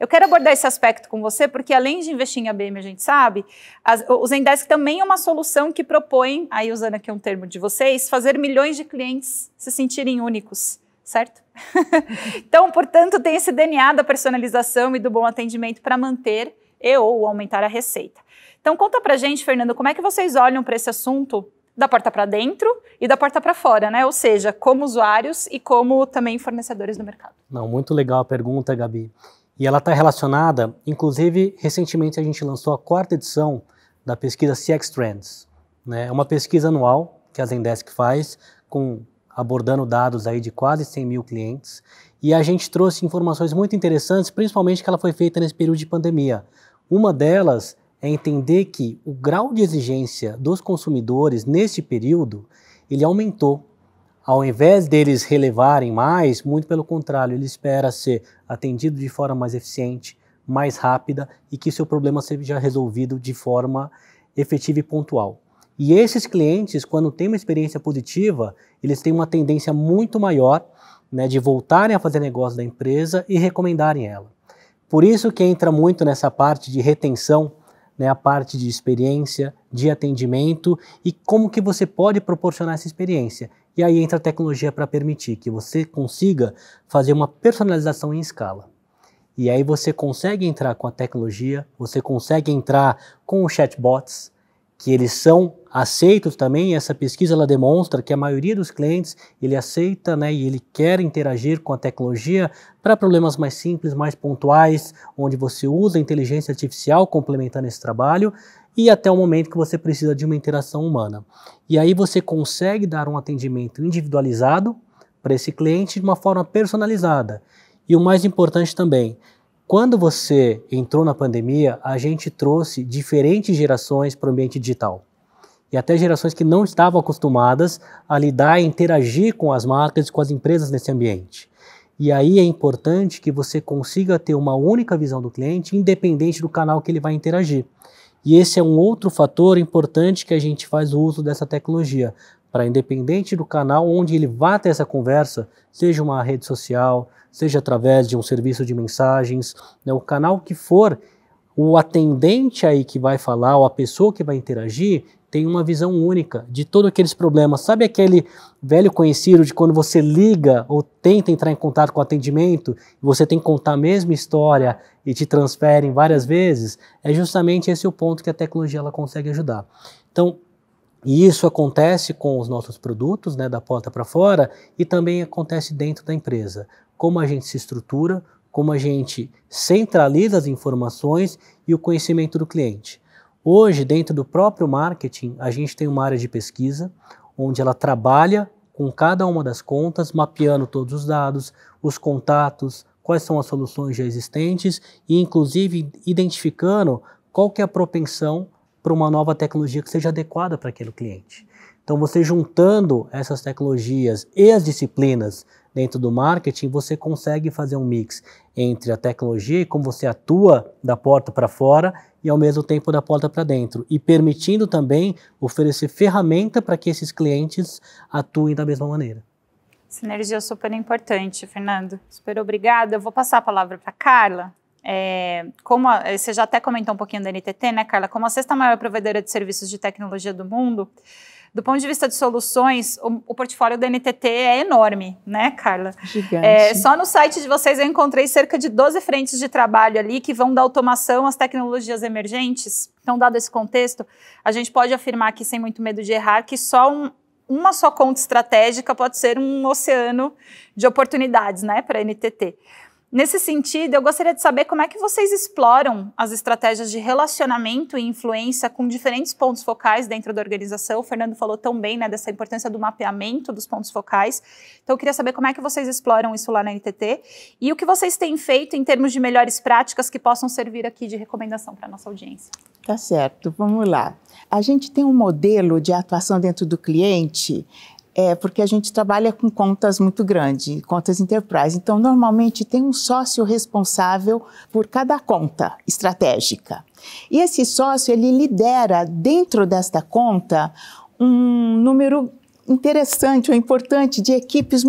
Eu quero abordar esse aspecto com você, porque além de investir em ABM, a gente sabe, as, o Zendesk também é uma solução que propõe, aí usando aqui um termo de vocês, fazer milhões de clientes se sentirem únicos certo? então, portanto, tem esse DNA da personalização e do bom atendimento para manter e ou aumentar a receita. Então, conta para gente, Fernando, como é que vocês olham para esse assunto da porta para dentro e da porta para fora, né? Ou seja, como usuários e como também fornecedores do mercado. Não, muito legal a pergunta, Gabi. E ela está relacionada, inclusive, recentemente a gente lançou a quarta edição da pesquisa CX Trends. Né? É uma pesquisa anual que a Zendesk faz com abordando dados aí de quase 100 mil clientes. E a gente trouxe informações muito interessantes, principalmente que ela foi feita nesse período de pandemia. Uma delas é entender que o grau de exigência dos consumidores neste período ele aumentou. Ao invés deles relevarem mais, muito pelo contrário, ele espera ser atendido de forma mais eficiente, mais rápida e que seu problema seja resolvido de forma efetiva e pontual. E esses clientes, quando têm uma experiência positiva, eles têm uma tendência muito maior né, de voltarem a fazer negócio da empresa e recomendarem ela. Por isso que entra muito nessa parte de retenção, né, a parte de experiência, de atendimento e como que você pode proporcionar essa experiência. E aí entra a tecnologia para permitir que você consiga fazer uma personalização em escala. E aí você consegue entrar com a tecnologia, você consegue entrar com os chatbots, que eles são aceitos também. Essa pesquisa ela demonstra que a maioria dos clientes ele aceita, né, e ele quer interagir com a tecnologia para problemas mais simples, mais pontuais, onde você usa a inteligência artificial complementando esse trabalho e até o momento que você precisa de uma interação humana. E aí você consegue dar um atendimento individualizado para esse cliente de uma forma personalizada. E o mais importante também, quando você entrou na pandemia, a gente trouxe diferentes gerações para o ambiente digital. E até gerações que não estavam acostumadas a lidar e interagir com as marcas e com as empresas nesse ambiente. E aí é importante que você consiga ter uma única visão do cliente, independente do canal que ele vai interagir. E esse é um outro fator importante que a gente faz o uso dessa tecnologia, para independente do canal onde ele vá ter essa conversa, seja uma rede social, seja através de um serviço de mensagens, né, o canal que for, o atendente aí que vai falar, ou a pessoa que vai interagir, tem uma visão única de todos aqueles problemas. Sabe aquele velho conhecido de quando você liga ou tenta entrar em contato com o atendimento, você tem que contar a mesma história e te transferem várias vezes? É justamente esse o ponto que a tecnologia ela consegue ajudar. Então, e isso acontece com os nossos produtos, né, da porta para fora, e também acontece dentro da empresa como a gente se estrutura, como a gente centraliza as informações e o conhecimento do cliente. Hoje, dentro do próprio marketing, a gente tem uma área de pesquisa onde ela trabalha com cada uma das contas, mapeando todos os dados, os contatos, quais são as soluções já existentes e, inclusive, identificando qual que é a propensão para uma nova tecnologia que seja adequada para aquele cliente. Então, você juntando essas tecnologias e as disciplinas dentro do marketing, você consegue fazer um mix entre a tecnologia e como você atua da porta para fora e ao mesmo tempo da porta para dentro, e permitindo também oferecer ferramenta para que esses clientes atuem da mesma maneira. Sinergia super importante, Fernando. Super obrigada. Eu vou passar a palavra para Carla. É, como a, você já até comentou um pouquinho da NTT, né, Carla? Como a sexta maior provedora de serviços de tecnologia do mundo, do ponto de vista de soluções, o, o portfólio da NTT é enorme, né, Carla? Gigante. É, só no site de vocês eu encontrei cerca de 12 frentes de trabalho ali que vão da automação às tecnologias emergentes. Então, dado esse contexto, a gente pode afirmar aqui, sem muito medo de errar, que só um, uma só conta estratégica pode ser um oceano de oportunidades, né, para a NTT. Nesse sentido, eu gostaria de saber como é que vocês exploram as estratégias de relacionamento e influência com diferentes pontos focais dentro da organização. O Fernando falou tão bem né, dessa importância do mapeamento dos pontos focais. Então, eu queria saber como é que vocês exploram isso lá na NTT e o que vocês têm feito em termos de melhores práticas que possam servir aqui de recomendação para a nossa audiência. Tá certo, vamos lá. A gente tem um modelo de atuação dentro do cliente é, porque a gente trabalha com contas muito grandes, contas enterprise. Então, normalmente tem um sócio responsável por cada conta estratégica. E esse sócio, ele lidera dentro desta conta um número interessante ou importante de equipes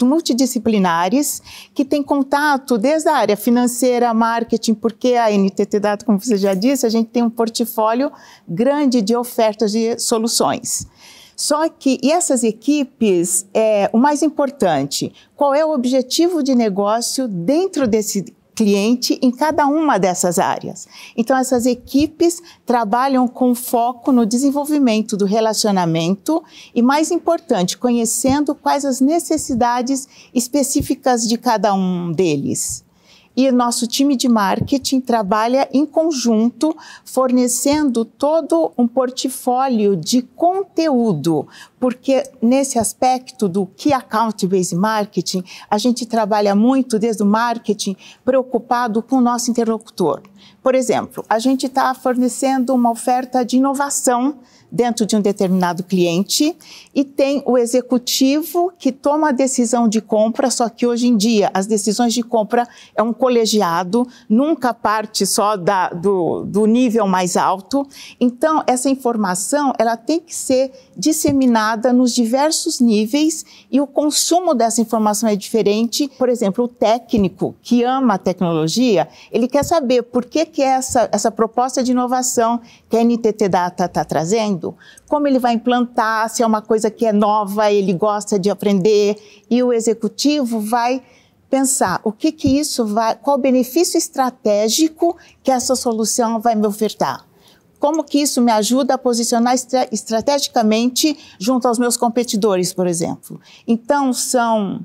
multidisciplinares que têm contato desde a área financeira, marketing, porque a NTT Data, como você já disse, a gente tem um portfólio grande de ofertas de soluções. Só que, e essas equipes, é, o mais importante, qual é o objetivo de negócio dentro desse cliente em cada uma dessas áreas. Então, essas equipes trabalham com foco no desenvolvimento do relacionamento e, mais importante, conhecendo quais as necessidades específicas de cada um deles e nosso time de marketing trabalha em conjunto, fornecendo todo um portfólio de conteúdo, porque nesse aspecto do que account based marketing, a gente trabalha muito desde o marketing preocupado com o nosso interlocutor. Por exemplo, a gente está fornecendo uma oferta de inovação dentro de um determinado cliente e tem o executivo que toma a decisão de compra, só que hoje em dia as decisões de compra é um colegiado, nunca parte só da, do, do nível mais alto. Então, essa informação ela tem que ser disseminada nos diversos níveis e o consumo dessa informação é diferente. Por exemplo, o técnico que ama a tecnologia, ele quer saber por que, que essa, essa proposta de inovação que a NTT Data está trazendo como ele vai implantar, se é uma coisa que é nova, ele gosta de aprender, e o executivo vai pensar o que que isso vai, qual o benefício estratégico que essa solução vai me ofertar. Como que isso me ajuda a posicionar estra estrategicamente junto aos meus competidores, por exemplo? Então, são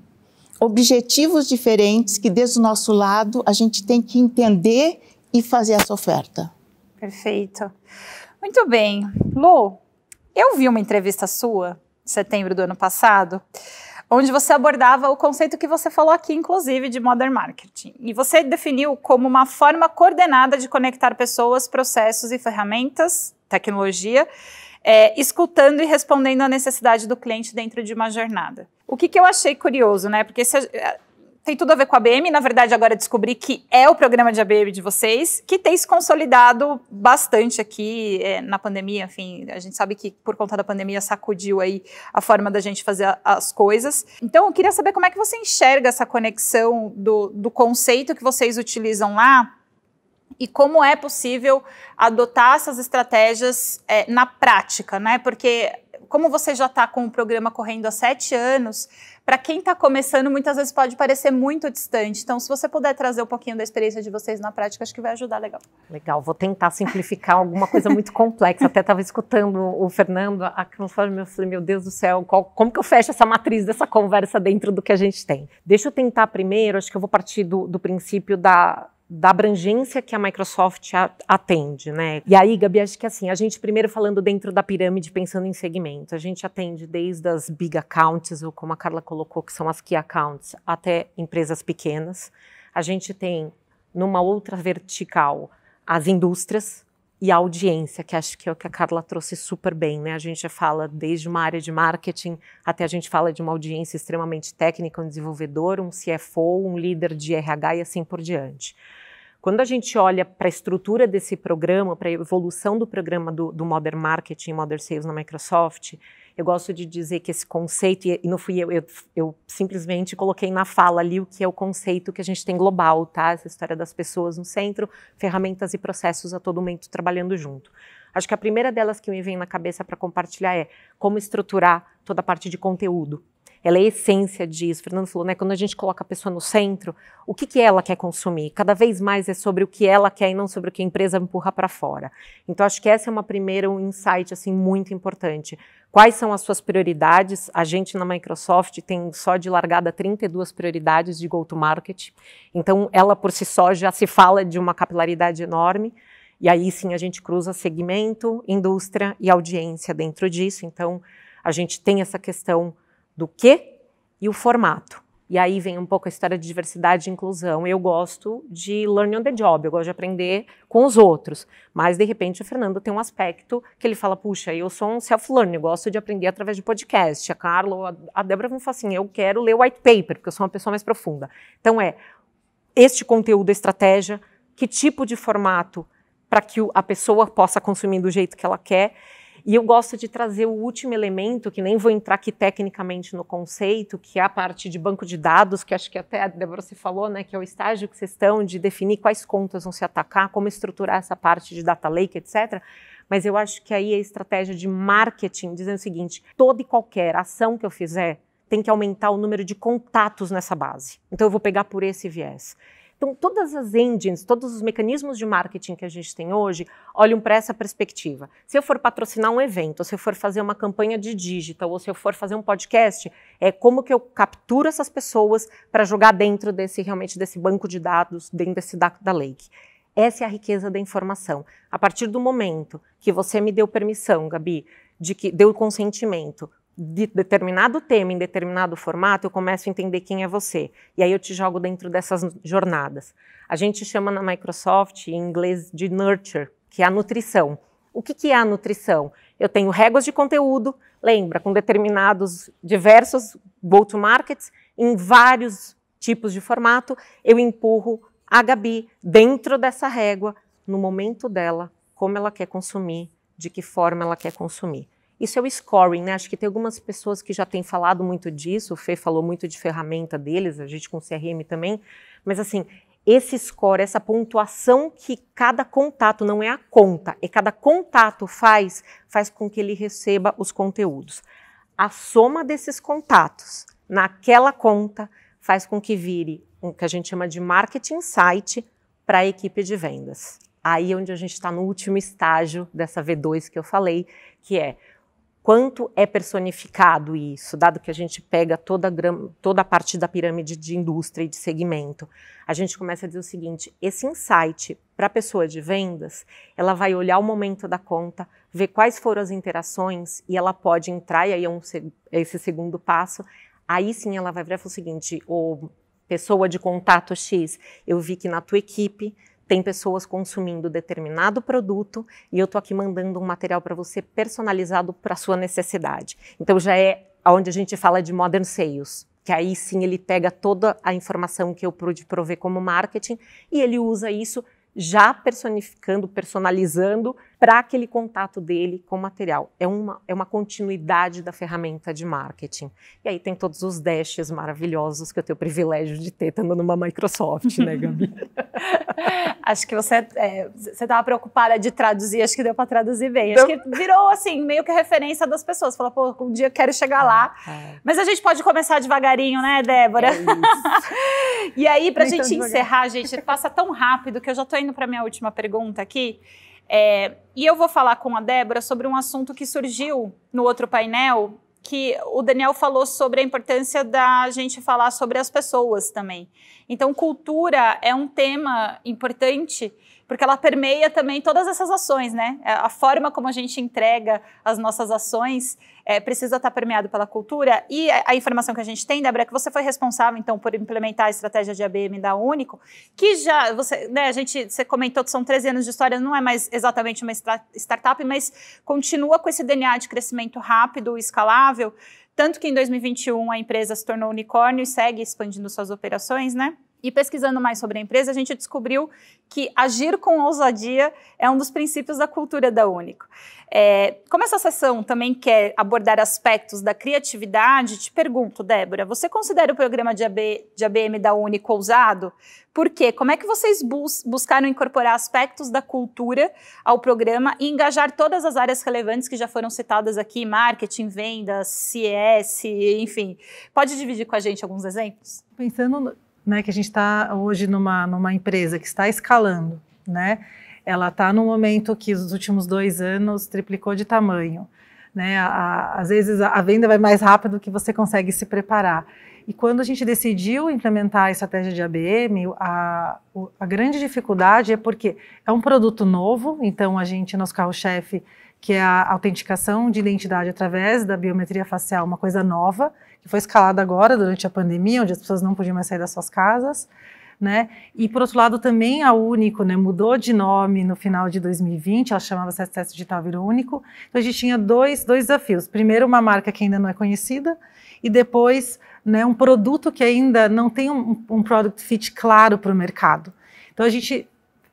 objetivos diferentes que, desde o nosso lado, a gente tem que entender e fazer essa oferta. Perfeito. Muito bem. Lu, eu vi uma entrevista sua, setembro do ano passado, onde você abordava o conceito que você falou aqui, inclusive, de modern marketing. E você definiu como uma forma coordenada de conectar pessoas, processos e ferramentas, tecnologia, é, escutando e respondendo à necessidade do cliente dentro de uma jornada. O que, que eu achei curioso, né? Porque se, tem tudo a ver com a ABM. Na verdade, agora descobri que é o programa de ABM de vocês, que tem se consolidado bastante aqui é, na pandemia. Enfim, a gente sabe que por conta da pandemia sacudiu aí a forma da gente fazer a, as coisas. Então, eu queria saber como é que você enxerga essa conexão do, do conceito que vocês utilizam lá e como é possível adotar essas estratégias é, na prática, né? Porque como você já está com o programa correndo há sete anos, para quem está começando, muitas vezes pode parecer muito distante. Então, se você puder trazer um pouquinho da experiência de vocês na prática, acho que vai ajudar legal. Legal, vou tentar simplificar alguma coisa muito complexa. Até estava escutando o Fernando, a conforme eu falei, meu Deus do céu, qual, como que eu fecho essa matriz dessa conversa dentro do que a gente tem? Deixa eu tentar primeiro, acho que eu vou partir do, do princípio da, da abrangência que a Microsoft atende, né? E aí, Gabi, acho que assim, a gente primeiro falando dentro da pirâmide, pensando em segmentos, a gente atende desde as big accounts, ou como a Carla colocou, que são as key accounts, até empresas pequenas. A gente tem numa outra vertical as indústrias, e a audiência, que acho que é o que a Carla trouxe super bem, né? A gente já fala desde uma área de marketing até a gente fala de uma audiência extremamente técnica, um desenvolvedor, um CFO, um líder de RH e assim por diante. Quando a gente olha para a estrutura desse programa, para a evolução do programa do, do Modern Marketing, Modern Sales na Microsoft, eu gosto de dizer que esse conceito, e não fui eu, eu, eu simplesmente coloquei na fala ali o que é o conceito que a gente tem global, tá? Essa história das pessoas no centro, ferramentas e processos a todo momento trabalhando junto. Acho que a primeira delas que me vem na cabeça para compartilhar é como estruturar toda a parte de conteúdo, ela é essência disso. O Fernando falou, né? Quando a gente coloca a pessoa no centro, o que, que ela quer consumir? Cada vez mais é sobre o que ela quer e não sobre o que a empresa empurra para fora. Então, acho que essa é uma primeira um insight assim muito importante. Quais são as suas prioridades? A gente na Microsoft tem só de largada 32 prioridades de go-to-market. Então, ela por si só já se fala de uma capilaridade enorme. E aí sim a gente cruza segmento, indústria e audiência dentro disso. Então, a gente tem essa questão do que e o formato. E aí vem um pouco a história de diversidade e inclusão. Eu gosto de learning on the job, eu gosto de aprender com os outros. Mas, de repente, o Fernando tem um aspecto que ele fala: puxa, eu sou um self-learning, eu gosto de aprender através de podcast. A Carla, a Débora vão falar assim: eu quero ler white paper, porque eu sou uma pessoa mais profunda. Então, é este conteúdo, estratégia, que tipo de formato para que a pessoa possa consumir do jeito que ela quer e eu gosto de trazer o último elemento, que nem vou entrar aqui tecnicamente no conceito, que é a parte de banco de dados, que acho que até a Débora falou, né, que é o estágio que vocês estão de definir quais contas vão se atacar, como estruturar essa parte de data lake, etc. Mas eu acho que aí a estratégia de marketing, dizendo o seguinte, toda e qualquer ação que eu fizer tem que aumentar o número de contatos nessa base. Então eu vou pegar por esse viés. Então, todas as engines, todos os mecanismos de marketing que a gente tem hoje olham para essa perspectiva. Se eu for patrocinar um evento, se eu for fazer uma campanha de digital, ou se eu for fazer um podcast, é como que eu capturo essas pessoas para jogar dentro desse realmente desse banco de dados, dentro desse da lake. Essa é a riqueza da informação. A partir do momento que você me deu permissão, Gabi, de que deu consentimento de determinado tema em determinado formato, eu começo a entender quem é você. E aí eu te jogo dentro dessas jornadas. A gente chama na Microsoft, em inglês, de nurture, que é a nutrição. O que, que é a nutrição? Eu tenho réguas de conteúdo, lembra, com determinados diversos go-to-markets, em vários tipos de formato, eu empurro a Gabi dentro dessa régua, no momento dela, como ela quer consumir, de que forma ela quer consumir. Isso é o scoring, né? Acho que tem algumas pessoas que já têm falado muito disso, o Fê falou muito de ferramenta deles, a gente com CRM também, mas assim, esse score, essa pontuação que cada contato não é a conta, é cada contato faz, faz com que ele receba os conteúdos. A soma desses contatos naquela conta faz com que vire o que a gente chama de marketing site para a equipe de vendas. Aí é onde a gente está no último estágio dessa V2 que eu falei, que é quanto é personificado isso, dado que a gente pega toda a, toda a parte da pirâmide de indústria e de segmento, a gente começa a dizer o seguinte: esse insight para a pessoa de vendas, ela vai olhar o momento da conta, ver quais foram as interações e ela pode entrar, e aí é, um, é esse segundo passo. Aí sim ela vai ver o seguinte: ou pessoa de contato X, eu vi que na tua equipe tem pessoas consumindo determinado produto e eu estou aqui mandando um material para você personalizado para a sua necessidade. Então já é onde a gente fala de modern sales, que aí sim ele pega toda a informação que eu pude prover como marketing e ele usa isso já personificando, personalizando para aquele contato dele com o material. É uma, é uma continuidade da ferramenta de marketing. E aí tem todos os dashes maravilhosos que eu tenho o privilégio de ter estando numa Microsoft, né, Gabi? acho que você é, você estava preocupada de traduzir, acho que deu para traduzir bem. Acho que virou, assim, meio que a referência das pessoas. Falou, pô, um dia eu quero chegar lá. Ah, é. Mas a gente pode começar devagarinho, né, Débora? É e aí, para a gente encerrar, gente, passa tão rápido que eu já estou indo para minha última pergunta aqui. É, e eu vou falar com a Débora sobre um assunto que surgiu no outro painel, que o Daniel falou sobre a importância da gente falar sobre as pessoas também. Então, cultura é um tema importante porque ela permeia também todas essas ações, né? É a forma como a gente entrega as nossas ações é, precisa estar permeado pela cultura. E a, informação que a gente tem, Débora, é que você foi responsável, então, por implementar a estratégia de ABM da Único, que já, você, né, a gente, você comentou que são 13 anos de história, não é mais exatamente uma startup, mas continua com esse DNA de crescimento rápido, escalável, tanto que em 2021 a empresa se tornou unicórnio e segue expandindo suas operações, né? E pesquisando mais sobre a empresa, a gente descobriu que agir com ousadia é um dos princípios da cultura da Único. É, como essa sessão também quer abordar aspectos da criatividade, te pergunto, Débora, você considera o programa de, AB, de ABM da Único ousado? Por quê? Como é que vocês bus buscaram incorporar aspectos da cultura ao programa e engajar todas as áreas relevantes que já foram citadas aqui, marketing, vendas, CS, enfim. Pode dividir com a gente alguns exemplos? Pensando né, que a gente está hoje numa, numa empresa que está escalando, né? Ela está num momento que os últimos dois anos triplicou de tamanho, né? A, a, às vezes a, a venda vai mais rápido do que você consegue se preparar. E quando a gente decidiu implementar a estratégia de ABM, a, a grande dificuldade é porque é um produto novo, então a gente, nosso carro-chefe, que é a autenticação de identidade através da biometria facial, uma coisa nova, que foi escalada agora durante a pandemia, onde as pessoas não podiam mais sair das suas casas. Né? E por outro lado também a Único, né? mudou de nome no final de 2020, ela chamava-se Acesso Digital Virou Único. Então a gente tinha dois, dois desafios. Primeiro uma marca que ainda não é conhecida e depois né, um produto que ainda não tem um, um product fit claro para o mercado. Então a gente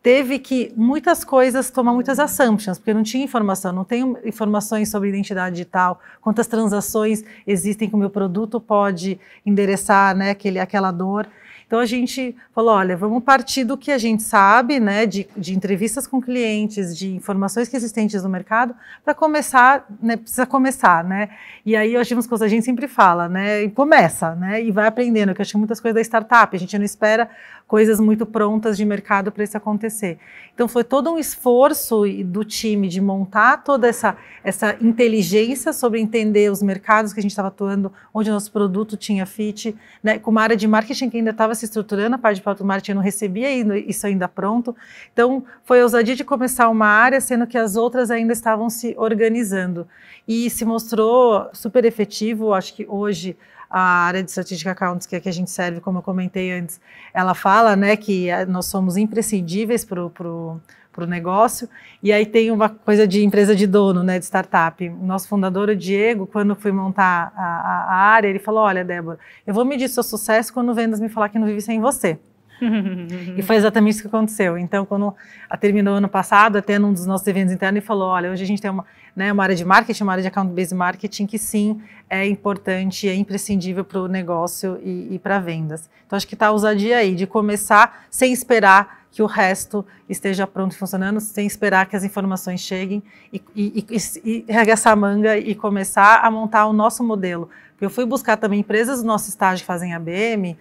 teve que muitas coisas tomar muitas assumptions, porque não tinha informação, não tem informações sobre identidade digital, quantas transações existem que o meu produto pode endereçar, né, aquele, aquela dor. Então a gente falou, olha, vamos partir do que a gente sabe, né, de, de entrevistas com clientes, de informações que existentes no mercado, para começar, né, precisa começar, né? E aí eu achei as coisas, a gente sempre fala, né? E começa, né? E vai aprendendo, que eu achei muitas coisas da startup, a gente não espera coisas muito prontas de mercado para isso acontecer. Então foi todo um esforço do time de montar toda essa, essa inteligência sobre entender os mercados que a gente estava atuando, onde o nosso produto tinha fit, né? Com uma área de marketing que ainda estava se estruturando, a parte de produto marketing não recebia isso ainda pronto. Então foi a ousadia de começar uma área, sendo que as outras ainda estavam se organizando. E se mostrou super efetivo. Acho que hoje a área de Strategic Accounts que, é que a gente serve, como eu comentei antes, ela fala né, que eh, nós somos imprescindíveis para o negócio. E aí tem uma coisa de empresa de dono, né, de startup. Nosso fundador, o Diego, quando fui montar a, a, a área, ele falou: Olha, Débora, eu vou medir seu sucesso quando vendas me falar que não vive sem você. e foi uhum. exatamente isso que aconteceu. Então, quando a terminou ano passado, até num dos nossos eventos internos, ele falou: olha, hoje a gente tem uma, né, uma área de marketing, uma área de account-based marketing que sim é importante, é imprescindível para o negócio e, e para vendas. Então, acho que está a ousadia aí de começar sem esperar que o resto esteja pronto e funcionando, sem esperar que as informações cheguem e, e, e, e a manga e começar a montar o nosso modelo. Eu fui buscar também empresas do nosso estágio que fazem ABM,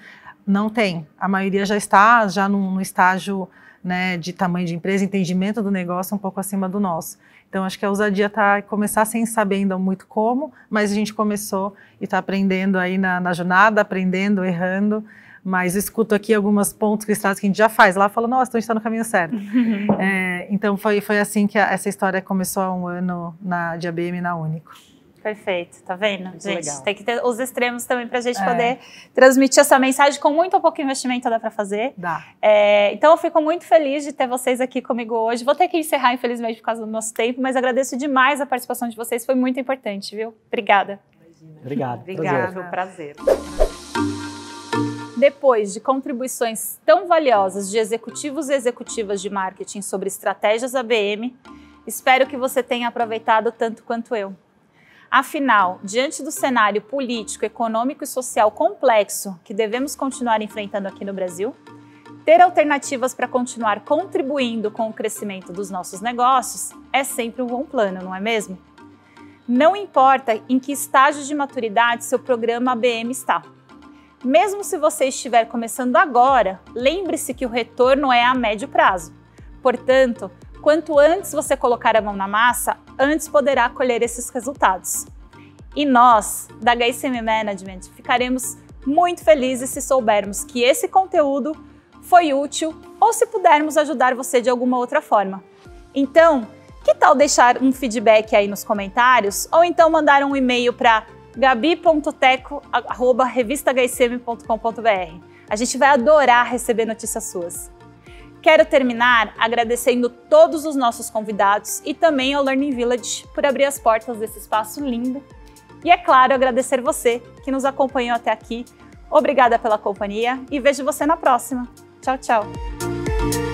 não tem. A maioria já está já no, no estágio né, de tamanho de empresa, entendimento do negócio um pouco acima do nosso. Então, acho que a ousadia está começar sem saber ainda muito como, mas a gente começou e está aprendendo aí na, na, jornada, aprendendo, errando. Mas escuto aqui algumas pontos cristais que a gente já faz lá, falo, nossa, então a gente está no caminho certo. é, então, foi, foi assim que a, essa história começou há um ano na, de ABM na Único. Perfeito, tá vendo? Muito gente, legal. tem que ter os extremos também para a gente é. poder transmitir essa mensagem com muito ou pouco investimento dá para fazer. Dá. É, então eu fico muito feliz de ter vocês aqui comigo hoje. Vou ter que encerrar, infelizmente, por causa do nosso tempo, mas agradeço demais a participação de vocês, foi muito importante, viu? Obrigada. Obrigado. Obrigada, foi um prazer. Depois de contribuições tão valiosas de executivos e executivas de marketing sobre estratégias ABM, espero que você tenha aproveitado tanto quanto eu. Afinal, diante do cenário político, econômico e social complexo que devemos continuar enfrentando aqui no Brasil, ter alternativas para continuar contribuindo com o crescimento dos nossos negócios é sempre um bom plano, não é mesmo? Não importa em que estágio de maturidade seu programa ABM está. Mesmo se você estiver começando agora, lembre-se que o retorno é a médio prazo. Portanto, Quanto antes você colocar a mão na massa, antes poderá colher esses resultados. E nós, da HSM Management, ficaremos muito felizes se soubermos que esse conteúdo foi útil ou se pudermos ajudar você de alguma outra forma. Então, que tal deixar um feedback aí nos comentários ou então mandar um e-mail para gabi.teco@revistahcm.com.br. A gente vai adorar receber notícias suas. Quero terminar agradecendo todos os nossos convidados e também ao Learning Village por abrir as portas desse espaço lindo. E é claro, agradecer você que nos acompanhou até aqui. Obrigada pela companhia e vejo você na próxima. Tchau, tchau.